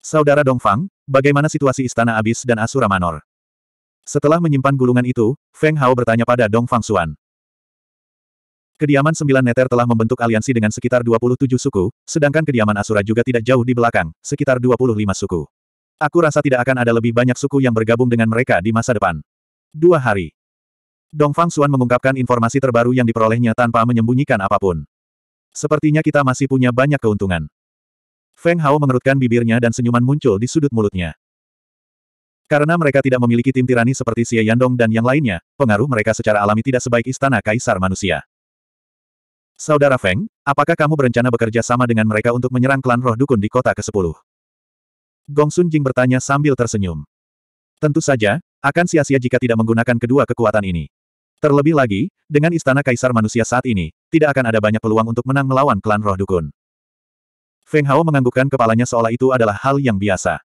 Saudara Dongfang, bagaimana situasi Istana Abis dan Asura Manor? Setelah menyimpan gulungan itu, Feng Hao bertanya pada Dongfang Xuan. Kediaman Sembilan Neter telah membentuk aliansi dengan sekitar 27 suku, sedangkan kediaman Asura juga tidak jauh di belakang, sekitar 25 suku. Aku rasa tidak akan ada lebih banyak suku yang bergabung dengan mereka di masa depan. Dua hari. Dong Fang Xuan mengungkapkan informasi terbaru yang diperolehnya tanpa menyembunyikan apapun. Sepertinya kita masih punya banyak keuntungan. Feng Hao mengerutkan bibirnya dan senyuman muncul di sudut mulutnya. Karena mereka tidak memiliki tim tirani seperti Xie Yandong dan yang lainnya, pengaruh mereka secara alami tidak sebaik istana kaisar manusia. Saudara Feng, apakah kamu berencana bekerja sama dengan mereka untuk menyerang klan roh dukun di kota ke-10? Gong Sun Jing bertanya sambil tersenyum. Tentu saja, akan sia-sia jika tidak menggunakan kedua kekuatan ini. Terlebih lagi, dengan istana kaisar manusia saat ini, tidak akan ada banyak peluang untuk menang melawan klan roh dukun. Feng Hao menganggukkan kepalanya seolah itu adalah hal yang biasa.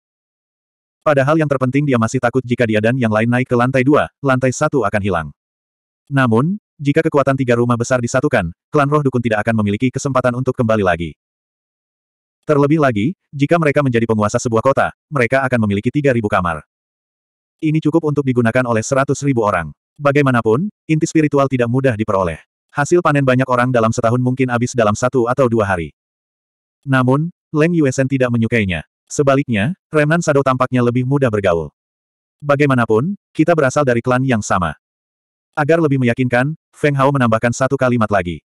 Padahal yang terpenting dia masih takut jika dia dan yang lain naik ke lantai dua, lantai satu akan hilang. Namun, jika kekuatan tiga rumah besar disatukan, klan roh dukun tidak akan memiliki kesempatan untuk kembali lagi. Terlebih lagi, jika mereka menjadi penguasa sebuah kota, mereka akan memiliki 3.000 kamar. Ini cukup untuk digunakan oleh 100.000 orang. Bagaimanapun, inti spiritual tidak mudah diperoleh. Hasil panen banyak orang dalam setahun mungkin habis dalam satu atau dua hari. Namun, Leng Yuesen tidak menyukainya. Sebaliknya, Remnan Sado tampaknya lebih mudah bergaul. Bagaimanapun, kita berasal dari klan yang sama. Agar lebih meyakinkan, Feng Hao menambahkan satu kalimat lagi.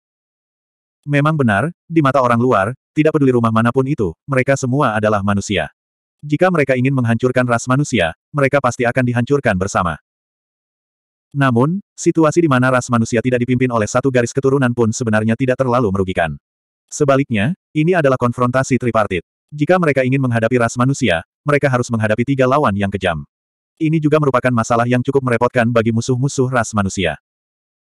Memang benar, di mata orang luar, tidak peduli rumah manapun itu, mereka semua adalah manusia. Jika mereka ingin menghancurkan ras manusia, mereka pasti akan dihancurkan bersama. Namun, situasi di mana ras manusia tidak dipimpin oleh satu garis keturunan pun sebenarnya tidak terlalu merugikan. Sebaliknya, ini adalah konfrontasi tripartit. Jika mereka ingin menghadapi ras manusia, mereka harus menghadapi tiga lawan yang kejam. Ini juga merupakan masalah yang cukup merepotkan bagi musuh-musuh ras manusia.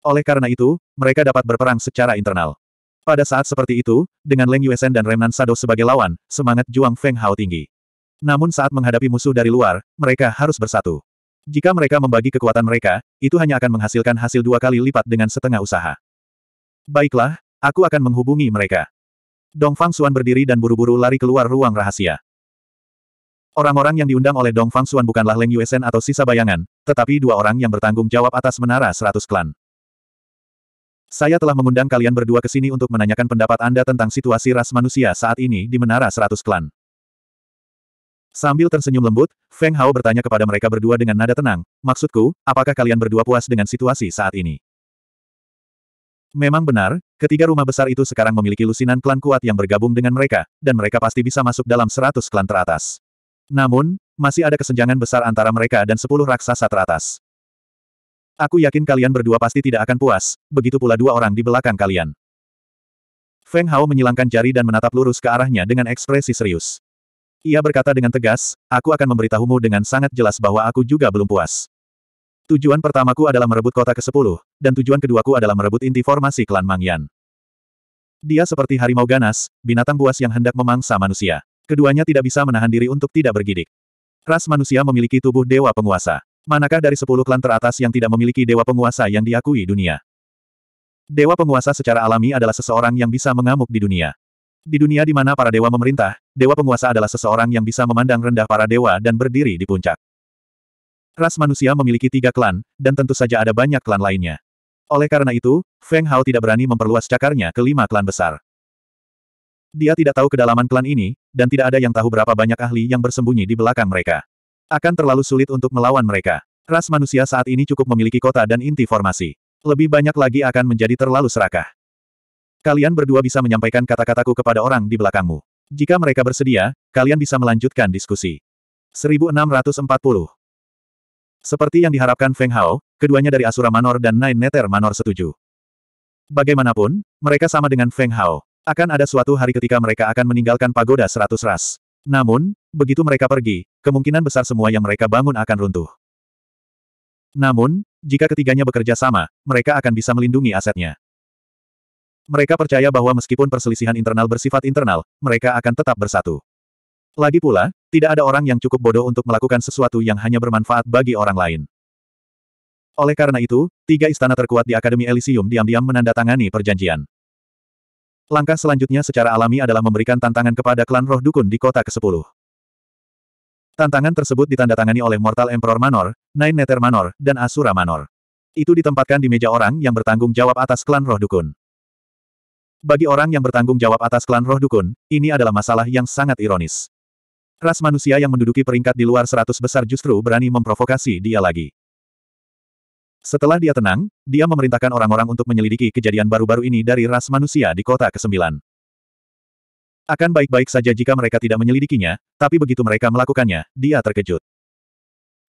Oleh karena itu, mereka dapat berperang secara internal. Pada saat seperti itu, dengan Leng Yuesen dan Remnan Sado sebagai lawan, semangat Juang Feng Hao tinggi. Namun saat menghadapi musuh dari luar, mereka harus bersatu. Jika mereka membagi kekuatan mereka, itu hanya akan menghasilkan hasil dua kali lipat dengan setengah usaha. Baiklah, aku akan menghubungi mereka. Dong Fang Xuan berdiri dan buru-buru lari keluar ruang rahasia. Orang-orang yang diundang oleh Dong Fang Xuan bukanlah Leng Yuesen atau sisa bayangan, tetapi dua orang yang bertanggung jawab atas menara seratus klan. Saya telah mengundang kalian berdua ke sini untuk menanyakan pendapat Anda tentang situasi ras manusia saat ini di menara seratus klan. Sambil tersenyum lembut, Feng Hao bertanya kepada mereka berdua dengan nada tenang, maksudku, apakah kalian berdua puas dengan situasi saat ini? Memang benar, ketiga rumah besar itu sekarang memiliki lusinan klan kuat yang bergabung dengan mereka, dan mereka pasti bisa masuk dalam seratus klan teratas. Namun, masih ada kesenjangan besar antara mereka dan sepuluh raksasa teratas. Aku yakin kalian berdua pasti tidak akan puas, begitu pula dua orang di belakang kalian. Feng Hao menyilangkan jari dan menatap lurus ke arahnya dengan ekspresi serius. Ia berkata dengan tegas, aku akan memberitahumu dengan sangat jelas bahwa aku juga belum puas. Tujuan pertamaku adalah merebut kota ke-10, dan tujuan keduaku adalah merebut inti formasi klan Mangyan. Dia seperti harimau ganas, binatang buas yang hendak memangsa manusia. Keduanya tidak bisa menahan diri untuk tidak bergidik. Ras manusia memiliki tubuh dewa penguasa. Manakah dari sepuluh klan teratas yang tidak memiliki dewa penguasa yang diakui dunia? Dewa penguasa secara alami adalah seseorang yang bisa mengamuk di dunia. Di dunia di mana para dewa memerintah, dewa penguasa adalah seseorang yang bisa memandang rendah para dewa dan berdiri di puncak. Ras manusia memiliki tiga klan, dan tentu saja ada banyak klan lainnya. Oleh karena itu, Feng Hao tidak berani memperluas cakarnya ke lima klan besar. Dia tidak tahu kedalaman klan ini, dan tidak ada yang tahu berapa banyak ahli yang bersembunyi di belakang mereka. Akan terlalu sulit untuk melawan mereka. Ras manusia saat ini cukup memiliki kota dan inti formasi. Lebih banyak lagi akan menjadi terlalu serakah. Kalian berdua bisa menyampaikan kata-kataku kepada orang di belakangmu. Jika mereka bersedia, kalian bisa melanjutkan diskusi. 1640 Seperti yang diharapkan Feng Hao, keduanya dari Asura Manor dan Nine Nether Manor setuju. Bagaimanapun, mereka sama dengan Feng Hao. Akan ada suatu hari ketika mereka akan meninggalkan pagoda seratus ras. Namun, begitu mereka pergi, kemungkinan besar semua yang mereka bangun akan runtuh. Namun, jika ketiganya bekerja sama, mereka akan bisa melindungi asetnya. Mereka percaya bahwa meskipun perselisihan internal bersifat internal, mereka akan tetap bersatu. Lagi pula, tidak ada orang yang cukup bodoh untuk melakukan sesuatu yang hanya bermanfaat bagi orang lain. Oleh karena itu, tiga istana terkuat di Akademi Elysium diam-diam menandatangani perjanjian. Langkah selanjutnya secara alami adalah memberikan tantangan kepada klan roh dukun di kota ke-10. Tantangan tersebut ditandatangani oleh Mortal Emperor Manor, Nine Nether Manor, dan Asura Manor. Itu ditempatkan di meja orang yang bertanggung jawab atas klan roh dukun. Bagi orang yang bertanggung jawab atas klan roh dukun, ini adalah masalah yang sangat ironis. Ras manusia yang menduduki peringkat di luar seratus besar justru berani memprovokasi dia lagi. Setelah dia tenang, dia memerintahkan orang-orang untuk menyelidiki kejadian baru-baru ini dari ras manusia di kota ke-9. Akan baik-baik saja jika mereka tidak menyelidikinya, tapi begitu mereka melakukannya, dia terkejut.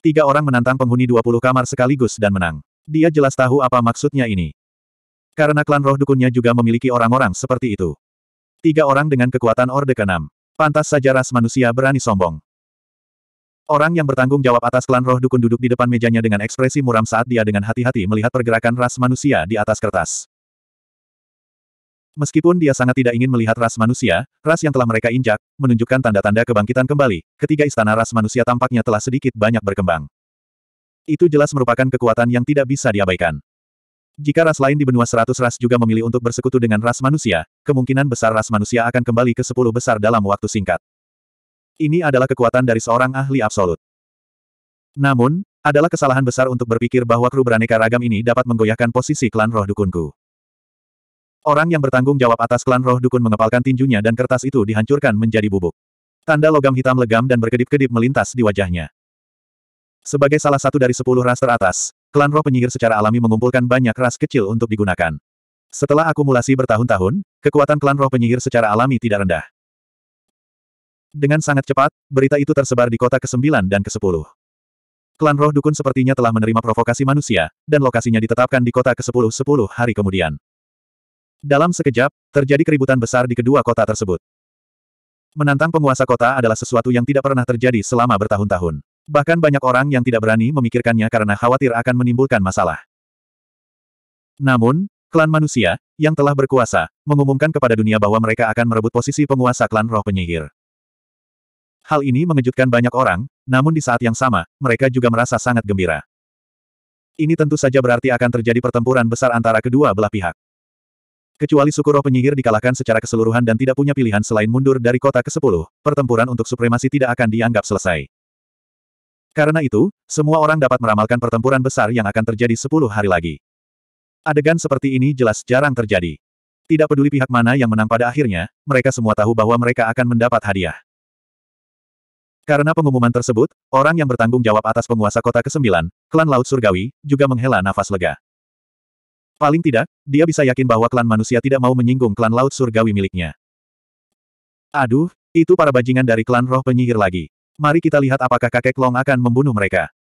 Tiga orang menantang penghuni 20 kamar sekaligus dan menang. Dia jelas tahu apa maksudnya ini. Karena klan roh dukunnya juga memiliki orang-orang seperti itu. Tiga orang dengan kekuatan Orde ke-6. Pantas saja ras manusia berani sombong. Orang yang bertanggung jawab atas klan roh dukun duduk di depan mejanya dengan ekspresi muram saat dia dengan hati-hati melihat pergerakan ras manusia di atas kertas. Meskipun dia sangat tidak ingin melihat ras manusia, ras yang telah mereka injak, menunjukkan tanda-tanda kebangkitan kembali, Ketiga istana ras manusia tampaknya telah sedikit banyak berkembang. Itu jelas merupakan kekuatan yang tidak bisa diabaikan. Jika ras lain di benua seratus ras juga memilih untuk bersekutu dengan ras manusia, kemungkinan besar ras manusia akan kembali ke sepuluh besar dalam waktu singkat. Ini adalah kekuatan dari seorang ahli absolut. Namun, adalah kesalahan besar untuk berpikir bahwa kru beraneka ragam ini dapat menggoyahkan posisi klan roh dukunku. Orang yang bertanggung jawab atas klan roh dukun mengepalkan tinjunya dan kertas itu dihancurkan menjadi bubuk. Tanda logam hitam legam dan berkedip-kedip melintas di wajahnya. Sebagai salah satu dari sepuluh ras teratas, klan roh penyihir secara alami mengumpulkan banyak ras kecil untuk digunakan. Setelah akumulasi bertahun-tahun, kekuatan klan roh penyihir secara alami tidak rendah. Dengan sangat cepat, berita itu tersebar di kota ke-9 dan ke-10. Klan roh dukun sepertinya telah menerima provokasi manusia, dan lokasinya ditetapkan di kota ke-10 10 hari kemudian. Dalam sekejap, terjadi keributan besar di kedua kota tersebut. Menantang penguasa kota adalah sesuatu yang tidak pernah terjadi selama bertahun-tahun. Bahkan banyak orang yang tidak berani memikirkannya karena khawatir akan menimbulkan masalah. Namun, klan manusia, yang telah berkuasa, mengumumkan kepada dunia bahwa mereka akan merebut posisi penguasa klan roh penyihir. Hal ini mengejutkan banyak orang, namun di saat yang sama, mereka juga merasa sangat gembira. Ini tentu saja berarti akan terjadi pertempuran besar antara kedua belah pihak. Kecuali suku roh penyihir dikalahkan secara keseluruhan dan tidak punya pilihan selain mundur dari kota ke-10, pertempuran untuk supremasi tidak akan dianggap selesai. Karena itu, semua orang dapat meramalkan pertempuran besar yang akan terjadi sepuluh hari lagi. Adegan seperti ini jelas jarang terjadi. Tidak peduli pihak mana yang menang pada akhirnya, mereka semua tahu bahwa mereka akan mendapat hadiah. Karena pengumuman tersebut, orang yang bertanggung jawab atas penguasa kota ke-9, klan Laut Surgawi, juga menghela nafas lega. Paling tidak, dia bisa yakin bahwa klan manusia tidak mau menyinggung klan Laut Surgawi miliknya. Aduh, itu para bajingan dari klan roh penyihir lagi. Mari kita lihat apakah kakek Long akan membunuh mereka.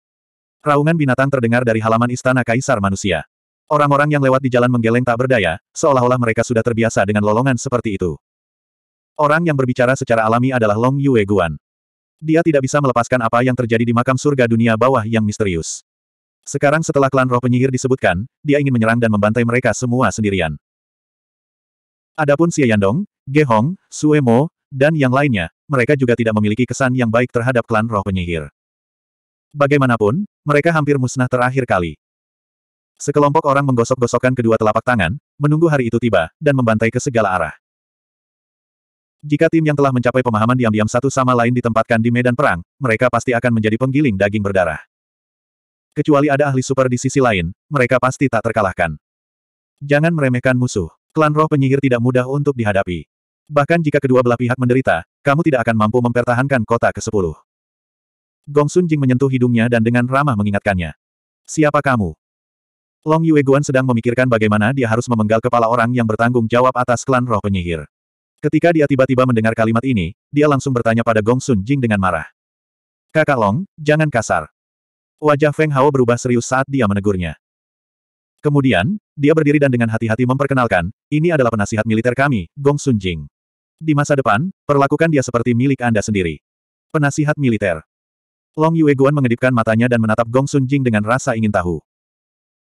Raungan binatang terdengar dari halaman istana kaisar manusia. Orang-orang yang lewat di jalan menggeleng tak berdaya, seolah-olah mereka sudah terbiasa dengan lolongan seperti itu. Orang yang berbicara secara alami adalah Long Yue Guan. Dia tidak bisa melepaskan apa yang terjadi di makam surga dunia bawah yang misterius. Sekarang setelah klan roh penyihir disebutkan, dia ingin menyerang dan membantai mereka semua sendirian. Adapun Xie Yandong, Ge Hong, Sue Mo, dan yang lainnya, mereka juga tidak memiliki kesan yang baik terhadap klan roh penyihir. Bagaimanapun, mereka hampir musnah terakhir kali. Sekelompok orang menggosok-gosokkan kedua telapak tangan, menunggu hari itu tiba, dan membantai ke segala arah. Jika tim yang telah mencapai pemahaman diam-diam satu sama lain ditempatkan di medan perang, mereka pasti akan menjadi penggiling daging berdarah. Kecuali ada ahli super di sisi lain, mereka pasti tak terkalahkan. Jangan meremehkan musuh. Klan roh penyihir tidak mudah untuk dihadapi. Bahkan jika kedua belah pihak menderita, kamu tidak akan mampu mempertahankan kota ke-10. Gong Sun Jing menyentuh hidungnya dan dengan ramah mengingatkannya. Siapa kamu? Long Yue Guan sedang memikirkan bagaimana dia harus memenggal kepala orang yang bertanggung jawab atas klan roh penyihir. Ketika dia tiba-tiba mendengar kalimat ini, dia langsung bertanya pada Gong Sun Jing dengan marah. Kakak Long, jangan kasar. Wajah Feng Hao berubah serius saat dia menegurnya. Kemudian, dia berdiri dan dengan hati-hati memperkenalkan, ini adalah penasihat militer kami, Gong Sun Jing. Di masa depan, perlakukan dia seperti milik Anda sendiri. Penasihat militer. Long Yueguan mengedipkan matanya dan menatap Gong Sun Jing dengan rasa ingin tahu.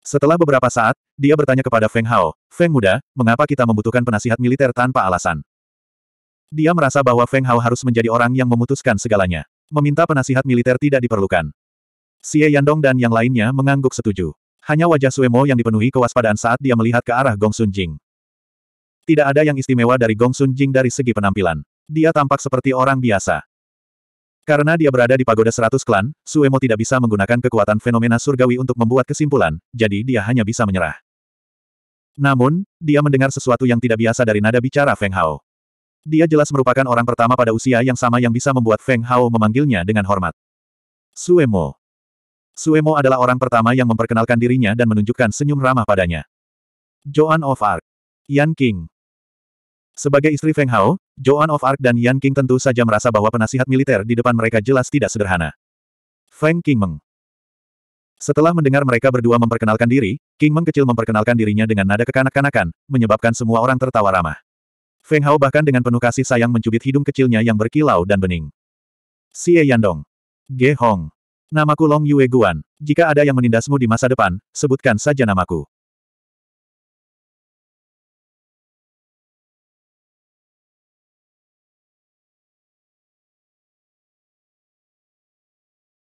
Setelah beberapa saat, dia bertanya kepada Feng Hao, Feng muda, mengapa kita membutuhkan penasihat militer tanpa alasan? Dia merasa bahwa Feng Hao harus menjadi orang yang memutuskan segalanya. Meminta penasihat militer tidak diperlukan. Xie Yandong dan yang lainnya mengangguk setuju. Hanya wajah Suemo yang dipenuhi kewaspadaan saat dia melihat ke arah Gong Sun Jing. Tidak ada yang istimewa dari Gong Sun Jing dari segi penampilan. Dia tampak seperti orang biasa. Karena dia berada di pagoda seratus klan, Suemo tidak bisa menggunakan kekuatan fenomena surgawi untuk membuat kesimpulan, jadi dia hanya bisa menyerah. Namun, dia mendengar sesuatu yang tidak biasa dari nada bicara Feng Hao. Dia jelas merupakan orang pertama pada usia yang sama yang bisa membuat Feng Hao memanggilnya dengan hormat. Suemo. Suemo adalah orang pertama yang memperkenalkan dirinya dan menunjukkan senyum ramah padanya. Joan of Arc. Yan King. Sebagai istri Feng Hao, Joan of Arc dan Yan King tentu saja merasa bahwa penasihat militer di depan mereka jelas tidak sederhana. Feng King Meng. Setelah mendengar mereka berdua memperkenalkan diri, King Meng kecil memperkenalkan dirinya dengan nada kekanak-kanakan, menyebabkan semua orang tertawa ramah. Feng Hao bahkan dengan penuh kasih sayang mencubit hidung kecilnya yang berkilau dan bening. Xie Yandong. Ge Hong. Namaku Long Yue Guan. Jika ada yang menindasmu di masa depan, sebutkan saja namaku.